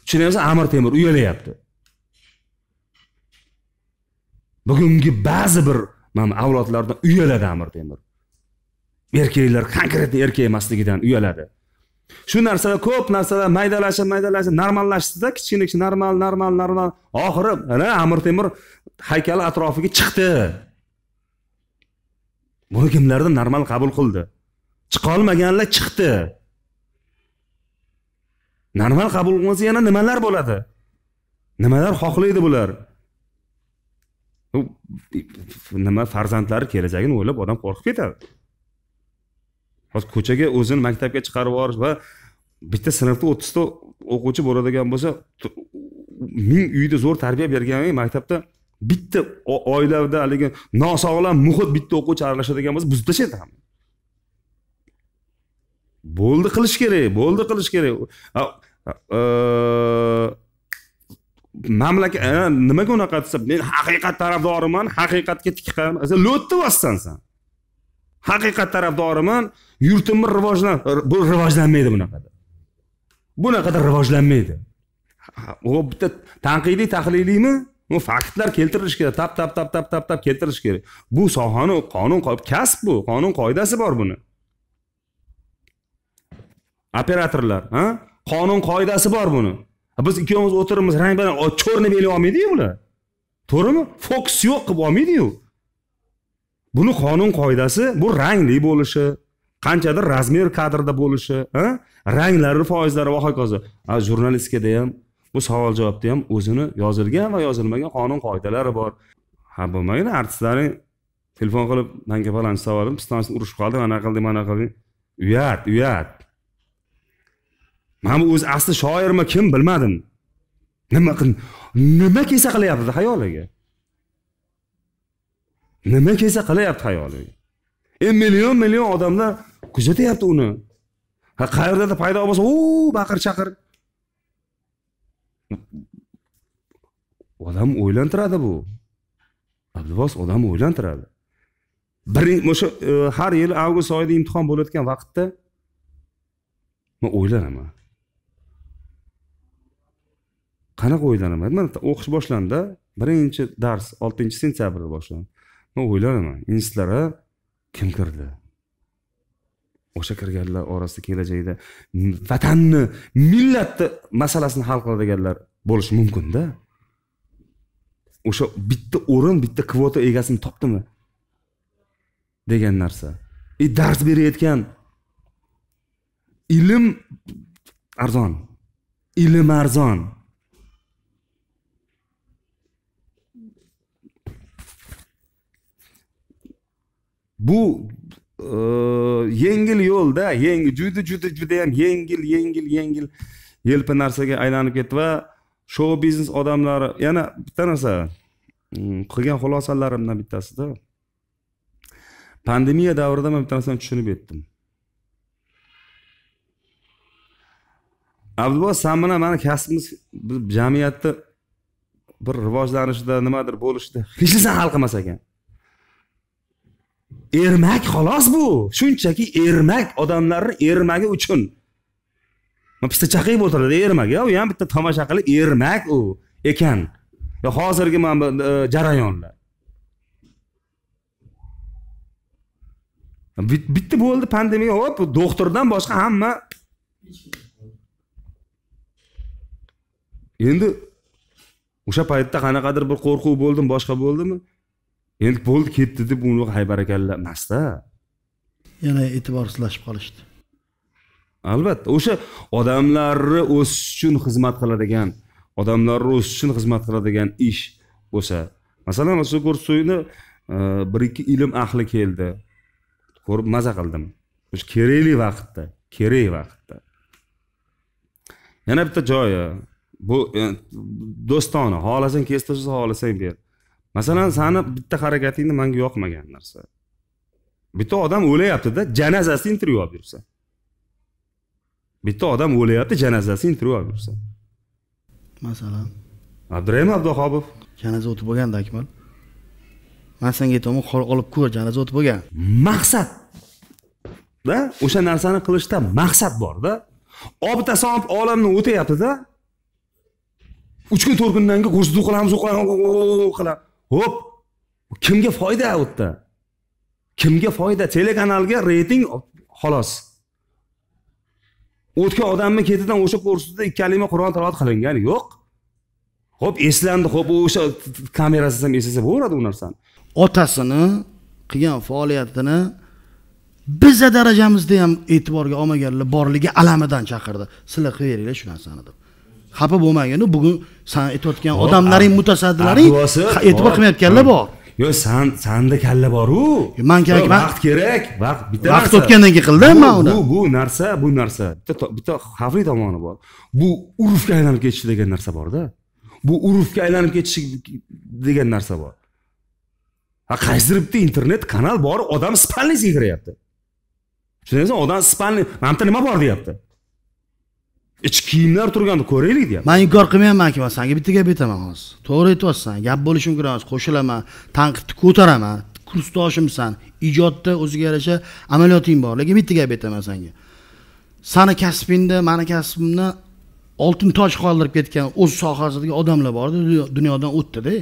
tushunyapsizmi amir temur uyalyapti bugungi ba'zi bir mana avlodlardan uyaladi amir temur erkaklar konkretно erkak emasligidan uyaladi shu narsalar ko'p narsalar maydalashib maydalashib normallashdida kichkina kichkina normal normal normal oxiri ana amir temur haykali atrofiga chiqdi buni kimlardir normal qabul qildi chiqolmaganlar chiqdi normal qabul qilmasa yana nimalar bo'ladi nimalar xohlaydi bular nima farzandlari kelajagini o'ylab odam qo'rqib ketadi hozir ko'chaga o'zini maktabga chiqarib yuborish va bitta sinfda o'ttizta o'quvchi bo'ladigan bo'lsa ming uyda zo'r tarbiya bergan maktabda bitta oilada haligi nosog'lom muhit bitta o'quvchi aralashadigan bo'lsa buzilishadi ham bo'ldi qilish kerak bo'ldi qilish kerak mamlakat e, nimaga unaqa desa men haqiqat tarafdoriman haqiqatga tik qarab lo'tni san haqiqat tarafdoriman yurtimni rivojlan bu rivojlanmaydi bunaqada bunaqada rivojlanmaydi u bitta tanqidiy tahliliymi u faktlar keltirilishi kerak tap tap tap tap tap tap keltirish kerak bu sohani qonun kasb bu qonun qoidasi bor buni operatorlar qonun qoidasi bor buni biz ikkovimiz o'tiribmiz rang barang черный belib olmaydiyu bular to'g'rimi fokus yo'q qilib olmaydiyu buni qonun qoidasi bu rangli bo'lishi qanchadir razmer kadrda bo'lishi ranglari foizlari va hokazo jurnalistikada ham bu savol javobda ham o'zini yozilgan va yozilmagan qonun qoidalari bor ha bo'lmagan artistlaring telefon qilib manga palonchi savolim pistonchini urushib qoldi mana qilding mana qilding uyat uyat mana bu o'zi asli shoirmi kim bilmadim nima nima kelsa qilyapti xayoliga nima kelsa qilyapti xayoliga e million million odamlar kuzatyapti uni qayerdadir paydo bo'lsa u baqir chaqir odam o'ylantiradi bu abduvos odam o'ylantiradi bir o'sha e, har yili avgust oyida imtihon bo'layotgan vaqtda man o'ylanaman qanaqa o'ylanaman mana o'qish boshlandi birinchi dars oltinchi sentyabrda boshlandi man o'ylanaman institutlara kim kirdi o'sha kirganlar orasida kelajakda vatanni millatni masalasini hal qiladiganlar bo'lishi mumkinda o'sha bitta o'rin bitta kvota egasini topdimi degan narsa и e, dars berayotgan ilm arzon ilm arzon bu e, yengil yo'lda yengil juda juda judayam yengil yengil yengil yelpi narsaga aylanib ketdi va shou biznes odamlari yana bitta narsa mm, qilgan xulosalarimdan bittasida pandemiya davrida man bitta narsani tushunib yetdim abdubo san bilan mani kasbimiz jamiyatni bir rivojlanishida nimadir bo'lishida hech narsani hal qilmas ekan ermak xolos bu shunchaki ermak odamlarni ermagi uchun bitta chaqib o'tiradi ermak u ham bitta tomosha qilib ermak u ekan hozirgi mana bu e, jarayonlar bitta bo'ldi pandemiya hop doktordan boshqa hamma endi o'sha paytda qanaqadir bir qo'rquv bo'ldimi boshqa bo'ldimi endi bo'ldi ketdi deb uni haybarakalla emasda yana e'tiborsizlashib qolishdi albatta o'sha odamlarni o'sish uchun xizmat qiladigan odamlarni o'sish uchun xizmat qiladigan ish bo'lsa masalan sugursoyni e, bir ikki ilm ahli keldi ko'rib maza qildim o'sha kerakli vaqtda kerak vaqtda yana bitta joyi bu e, do'stona xohlasang kestirsa xohlasang ber masalan sani bitta harakatingni manga yoqmagan narsa bitta odam o'layaptida janazasini intervyu olib yursa bitta odam o'layapti janazasini intervyu olib yursa masalan abdurahim abduhobov janaza o'tib bo'lganda akmal man senga aytyapman qo'l olib ko'r janaza o'tib bo'lgan maqsadda o'sha narsani qilishda maqsad borda obitasi olib olamni o'tyaptida uch kun to'rt kundan keyin ko'rsatuv qilamiz qilamiz ho'p kimga foyda u yerda kimga foyda telekanalga reyting xolos o'tgan odamni ketidan o'sha kursda ikki kalima qur'on tilovat qilingan yo'q ho'p eslandi ho'p o'sha kamerasiz ham eslasa bo'laveradi u narsani otasini qilgan faoliyatini biza darajamizda ham e'tiborga olmaganlar borligi alamidan chaqirdi sizlar qilib beringlar shu narsani deb xafa bo'lmagin bugun san aytayotgan odamlaring mutasaddilaring e'tibor qilmayotganlar bor yo'q san sanda kalla boru man kerak vaqt kerak vaqt bitta vaqt o'tgandan keyin qildim man uni bu narsa bu narsa bitta bitta xavfli tomoni bor bu urfga aylanib ketishi degan narsa borda bu urfga aylanib ketishi degan narsa bor qaysidir bitta internet kanal bor odam spalnisiga kiryapti tushunyapsizmi odam spalni mana bu yerda nima bor deyapti ichki kiyimlar turganda ko'raylik deyapti man inkor qilmayapman aka sanga bitta gap aytaman hozir to'g'ri aytyapsan gap qo'shilaman tanqidni ko'taraman kursdoshimsan ijodda o'ziga yarasha amaliyoting bor lekin bitta gap aytaman senga sani kasbingda mani kasbimni oltin toj qoldirib ketgan o'z sohasidagi odamlar bor dunyodan o'tdida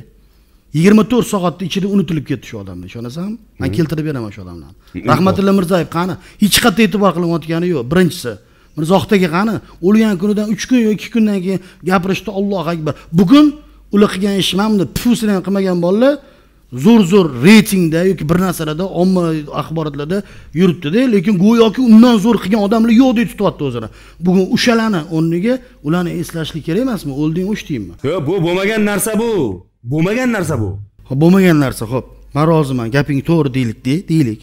yigirma to'rt soatni ichida unutilib ketdi shu odamlar ishonasanmi man keltirib beraman shu odamlarni rahmatilla mirzayev qani hech qayerda e'tibor qilinayotgani yo'q birinchisi mirzohdagi qani o'lgan kunidan uch kun yo ikki kundan keyin gapirishdi ollohu akbar bugun ular qilgan ish mana bunday pufusini ham qilmagan bolalar zo'r zo'r reytingda yoki bir narsalarda omma axborotlarda yuribdida lekin go'yoki undan zo'r qilgan odamlar yo'qdek tutyapti o'zini bugun o'shalarni o'rniga ularni eslashlik kerak emasmi o'lding o'ch deymi yo'q bu bo'lmagan narsa bu bo'lmagan narsa bu bo'lmagan narsa ho'p man roziman gaping to'g'ri deylik deylik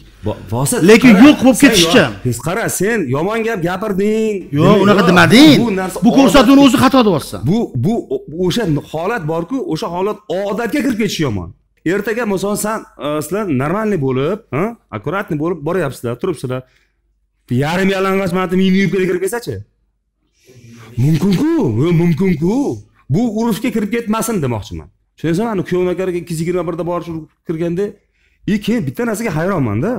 lekin yo'q bo'lib ketishicha qara sen yomon gap gapirding yo'q unaqa demading bu narsa bu ko'rsatuvni o'zi xato deyapsan bu bu o'sha holat borku o'sha holat odatga kirib ketishi yomon ertaga misol san e, sizlar нормальный bo'lib аккуратный bo'lib boryapsizlar turibsizlar yarim yalang'och mana miyni yuvib kirib kelsachi mumkinku mumkinku bu urushga kirib ketmasin demoqchiman shuning ani kuyovni akariga ikki yuz yigirma birda borish kirganda и keyin bitta narsaga hayronmanda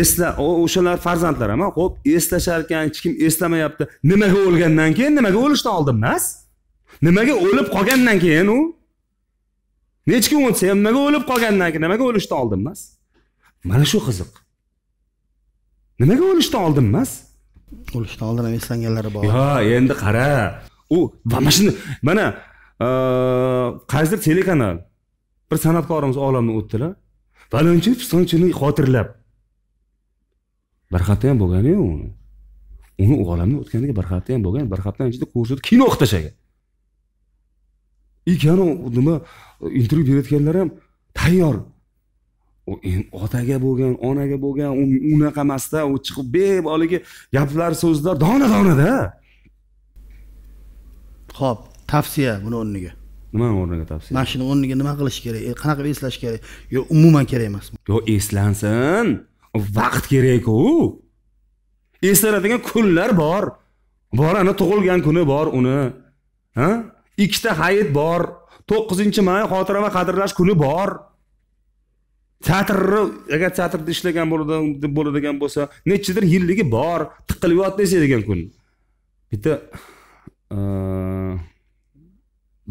esla o'shalar farzandlar ham hop eslashar ekan hech kim eslamayapti nimaga o'lgandan keyin nimaga o'lishdan oldin emas nimaga o'lib qolgandan keyin u nechi kun o'tsa ham nimaga o'lib qolgandan keyin nimaga o'lishdan oldin emas mana shu qiziq nimaga o'lishdan oldin emas o'lishdan oldin ham eslanganlari bor yo'q endi qara u mana shuni mana qaysidir telekanal bir san'atkorimiz olamdan o'tdilar falonchi pistonchini xotirlab bir hafta ham bo'lgani yo'q uni uni olamdan o'tganiga bir hafta ham bo'lgan bir haftani ichida ko'rsatib kino qilib tashlagan ikkani nima intervyu berayotganlar ham tayyor otaga bo'lgan onaga bo'lgan unaqa emasda u chiqib bemaligi gaplar so'zlar dona donada ho'p tavsiya buni o'rniga nimani o'rniga tavsiya mana shuni o'rniga nima qilish kerak e, qanaqa qilib eslash kerak yo umuman kerak emasmi yo eslansin vaqt kerakku eslanadigan kunlar bor bor ana tug'ilgan kuni bor uni ha ikkita hayit bor to'qqizinchi may xotira va qadrlash kuni bor teatrni agar teatrda ishlagan deb bo'ladigan bo'lsa nechidir yilligi bor tiqilib yotdi eslaydigan kun bitta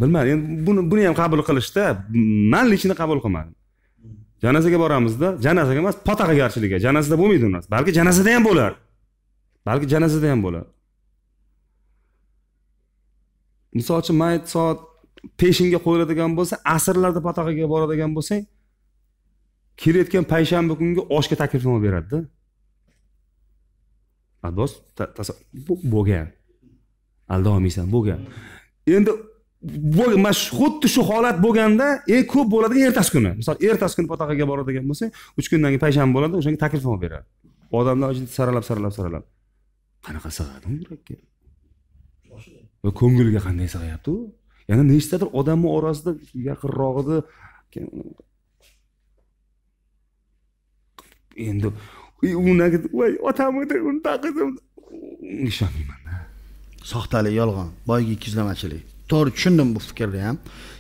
bilmadim endi buni buni ham qabul qilishda man лично qabul qilmadim janozaga boramizda janozaga emas potaxagarchilikka janozada bo'lmaydi u narsa balki janozada ham bo'lar balki janozada ham bo'lar misol uchun mayit soat peshinga qo'yiladigan bo'lsa asrlarda potaxaga boradigan bo'lsang kelayotgan payshanba kungi oshga taklifnoma beradida albatta bo'lgan aldolmaysan bo'lgan endi mana shu xuddi shu holat bo'lganda eng ko'p bo'ladigan ertasi kuni misol ertasi kuni potaxaga boradigan bo'lsang uch kundan keyin payshanba bo'ladi o'shanga taklifnoma beradi odamlar saralab saralab saralab qanaqa sig'adi yurakka va ko'ngilga qanday sig'ayapti u yana nechtadir odamni orasida yaqinrog'ida endi unagi voy otam edi undaq edi ishonmaymanda soxtalik yolg'on boyagi ikkiyuzlamachilik to'g'ri tushundim bu fikrni ham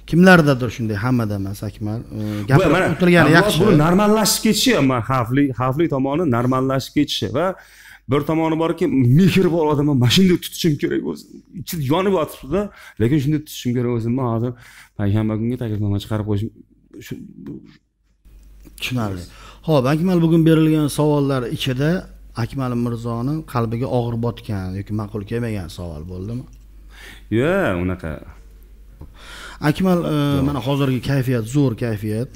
kimlardadir shunday hammada emas akmal gapirib o'tirgani yaxshi buni normallashib ketishi xavfli xavfli tomoni normallashib ketishi va bir tomoni borki mehr bor odamni mana shunday tutishim kerak o'zim ichida yonib yotibdida lekin shunday tutishim kerak o'zimni hozir payshanba kunga taklifnoma chiqarib qo'yishim tushunarli ho'p akmal bugun berilgan savollar ichida akmal mirzoni qalbiga og'ir botgan yoki ma'qul kelmagan savol bo'ldimi yo'q unaqa akmal e, mana hozirgi kayfiyat zo'r kayfiyat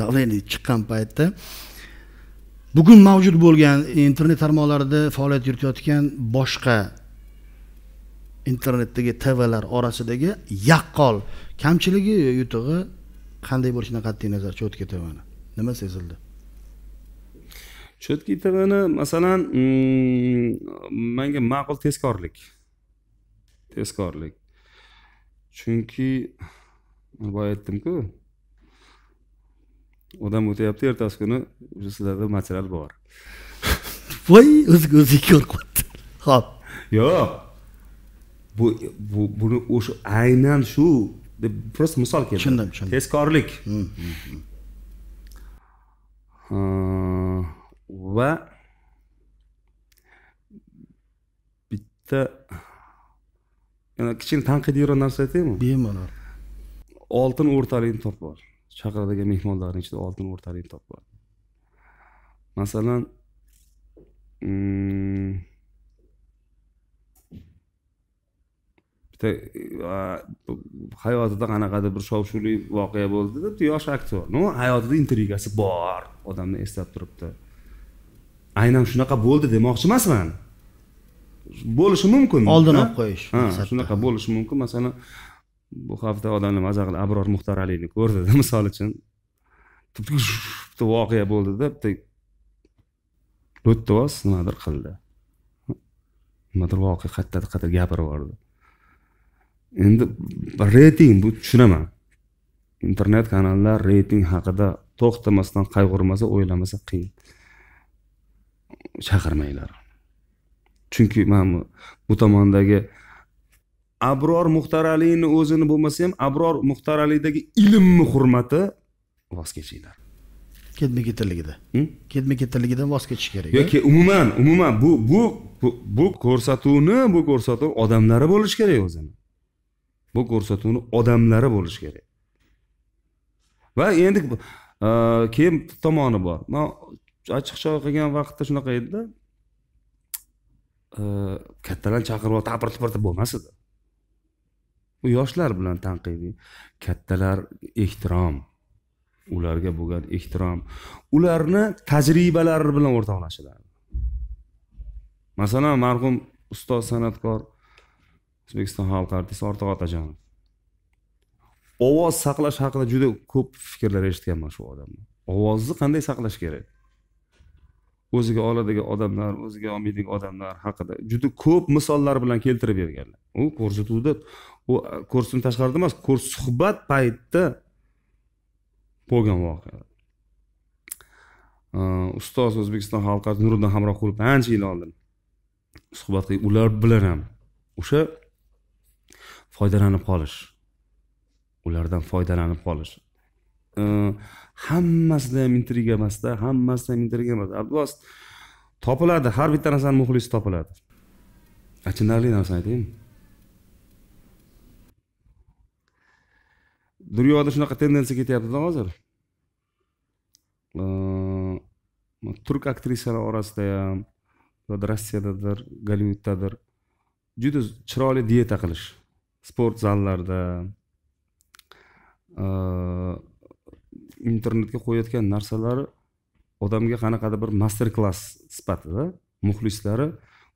давление chiqqan paytda bugun mavjud bo'lgan internet tarmoqlarida faoliyat yuritayotgan boshqa internetdagi tvlar orasidagi yaqqol kamchiligi yutug'i qanday bo'lishidan qat'iy nazar cho'tka tvni nima sezildi cho'tka tvni masalan manga mm, ma'qul tezkorlik tezkorlik chunki boya aytdimku odam o'tyapti ertasi kuni sizlarda material bor [LAUGHS] voy o'ziga o'zi ko'r qo'yibdi ho'p yo'q bu buni o'sha aynan shu deb просто misol keltir tushundim tushundim tezkorlik hmm, hmm, hmm. va bitta kichkina tanqidiyroq narsa aytaymi bemalol oltin o'rtaligini topib ol chaqirilgan mehmonlarni ichida oltin o'rtaligini topib ol masalan mm, bitta hayotida qanaqadir bir shov shuvli voqea bo'ldi debdi yosh aktyor ну hayotida intrigasi bor odamni eslab turibdi aynan shunaqa bo'ldi demoqchi emasman bo'lishi mumkin oldini olib qo'yish shunaqa bo'lishi mumkin masalan bu hafta odamlar mazza qilib abror muxtar alini ko'rdida [LAUGHS] misol uchun bitta voqea bo'ldida bitta lo'ttivoz nimadir qildi nimadir voqea qattiq qattiq gapirib yubordi endi reyting bu tushunaman internet kanallar reyting haqida to'xtamasdan qayg'urmasa o'ylamasa qiyin chaqirmanglar chunki man bu tomondagi abror muxtar o'zini bo'lmasa ham abror muxtaraliydagi ilmni hurmati voz kechinglar ketma ketinligida hm? ketma ketinligidan voz kechish kerak yoki umuman umuman bu bu bu ko'rsatuvni bu ko'rsatuv odamlari bo'lishi kerak o'zini bu ko'rsatuvni odamlari bo'lishi kerak va endi keyin tomoni bor man ochiqcha qilgan vaqtda shunaqa edida Э, kattalarni chaqirib tapir tupirtib bo'lmas edi bu yoshlar bilan tanqidiy kattalar ehtirom ularga bo'lgan ehtirom ularni tajribalari bilan o'rtoqlashiladi masalan marhum ustoz san'atkor o'zbekiston xalq artisti ortiq otajonov ovoz saqlash haqida juda ko'p fikrlar eshitganman shu odamdan ovozni qanday saqlash kerak o'ziga oladigan odamlar o'ziga olmaydigan odamlar haqida juda ko'p misollar bilan keltirib berganlar u ko'rsatuvda u ko'rsatuvdan tashqarida emas suhbat paytida bo'lgan voqea ustoz o'zbekiston xalq artisti nuriddin hamroqulov ancha yil oldin suhbat qilib ular bilan ham o'sha foydalanib qolish ulardan foydalanib qolish Э, hammasida ham intriga emasda hammasida ham intriga emas abdulos topiladi har bitta narsani muxlisi topiladi achinarli narsani aytaymi dunyoda shunaqa tendensiya ketyaptida hozir turk aktrisalari orasida ham rossiyadadir gollivuddadir juda chiroyli dieta qilish sport zallarda internetga qo'yayotgan narsalari odamga qanaqadir bir master klass sifatida muxlislari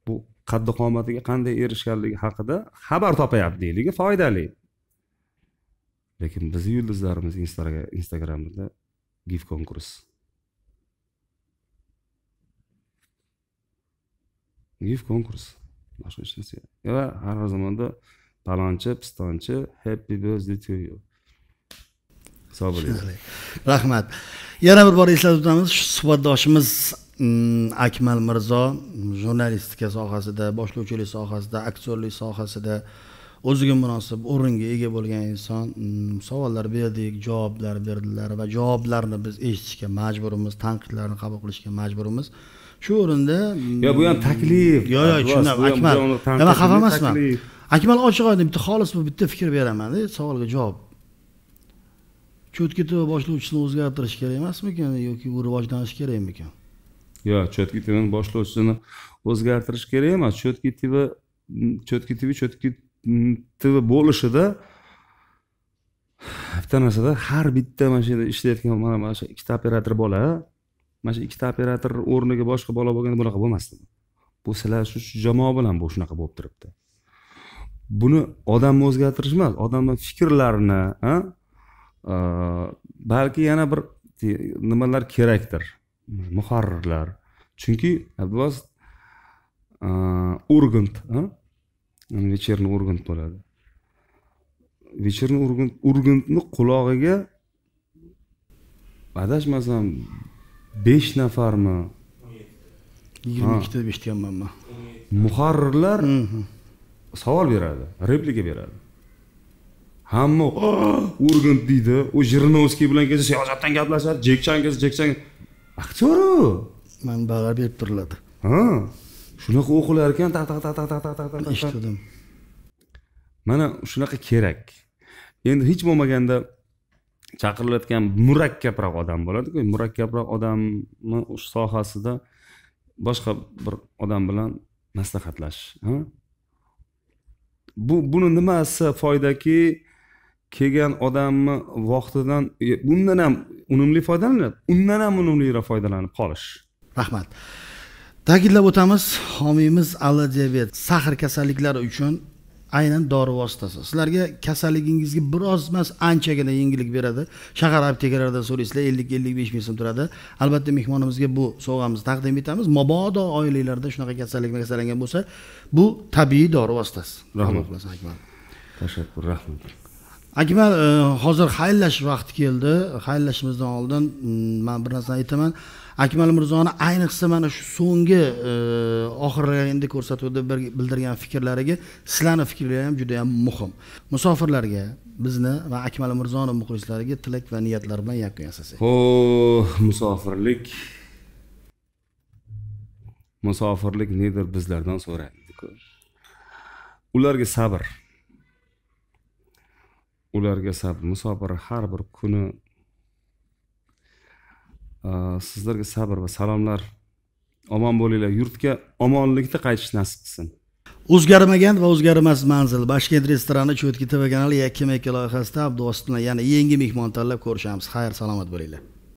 bu qaddi qomatiga qanday erishganligi haqida xabar topyapti deyligi foydali lekin bizni yulduzlarimiz instagramda gif konkurs gif konkurs boshqa hech narsa yo'q va har zamonda palonchi pistonchi happy birthday to you sog' bo'ling rahmat yana bir bor eslatib o'tamiz suhbatdoshimiz mm, akmal mirzo jurnalistika sohasida boshlovchilik sohasida aktyorlik sohasida o'ziga munosib o'ringa ega bo'lgan inson mm, savollar berdik javoblar berdilar va javoblarni biz eshitishga majburmiz tanqidlarni qabul qilishga majburmiz shu o'rinda mm, yo bu ham taklif yo' yo'q tushundim akmal man xafa emasman akmal ochiq oydin bitta xolis bitta fikr beramanda savolga javob cho'tkiti va boshlovchisini o'zgartirish kerak emasmikan yoki u rivojlanishi kerakmikan yo'q cho'tkitivni boshlovchisini o'zgartirish kerak emas tivi cho'tki tivi bo'lishida bitta narsada har bitta mana shu yerda ishlayotgan mana mana shu ikkita operator bola mana shu ikkita operator o'rniga boshqa bola bo'lganda bunaqa bo'lmasdi bu sizlar shu jamoa bilan bu shunaqa bo'lib turibdi buni odamni o'zgartirish emas odamni fikrlarini balki yana bir nimalar kerakdir muharrirlar chunki abbos urgant вечерний ургант bo'ladi вечерний ургант ургантni qulog'iga adashmasam besh nafarmi yigirma ikkita deb eshitganmanman muharrirlar savol beradi replika beradi hamma urgant [GASPS] deydi u jirinovskiy bilan kelsa siyosatdan gaplashadi jekchan kelsa jekchang aktyoru u manbalar berib turiladi ha shunaqa o'qilar ekan taq taq taq taq taq taq taq eshitdim mana shunaqa kerak endi hech bo'lmaganda chaqirilayotgan murakkabroq odam bo'ladiku murakkabroq odamni sohasida boshqa bir odam bilan maslahatlashish bu buni nimasi foydaki kelgan odamni vaqtidan e, undan ham unumli foydalanib undan ham unumliroq foydalanib qolish rahmat ta'kidlab o'tamiz homiymiz alla diabet sahr kasalliklari uchun aynan dori vositasi sizlarga kasalligingizga biroz emas anchagina yengillik beradi shahar aptekalarida so'raysizlar ellik ellik besh ming so'm turadi albatta mehmonimizga bu sovg'amizni taqdim etamiz mabodo oilanglarda shunaqa kasallik kasallangan bo'lsa bu tabiiy dori vositasi rahmat tashakkur rahmat akmal e, hozir xayrlash vaqti keldi xayrlashishimizdan oldin man bir narsani aytaman akmal mirzoni ayniqsa mana shu so'nggi e, oxirgi ko'rsatuvda bildirgan fikrlariga sizlarni fikrlari ham juda yam muhim musofirlarga bizni va akmal mirzoni muxlislariga tilak va niyatlar bilan yakun yasasak ho'p musofirlik musofirlik nedir bizlardan so'raydi ularga sabr ularga sabr musofir har bir kuni sizlarga sabr va salomlar omon bo'linglar yurtga omonlikda qaytish nasib qilsin o'zgarmagan va o'zgarmas manzil bashkent restorani cho'tki tv kanali yakkama ikki loyihasida bilan yana yangi mehmon tanlab ko'rishamiz xayr salomat bo'linglar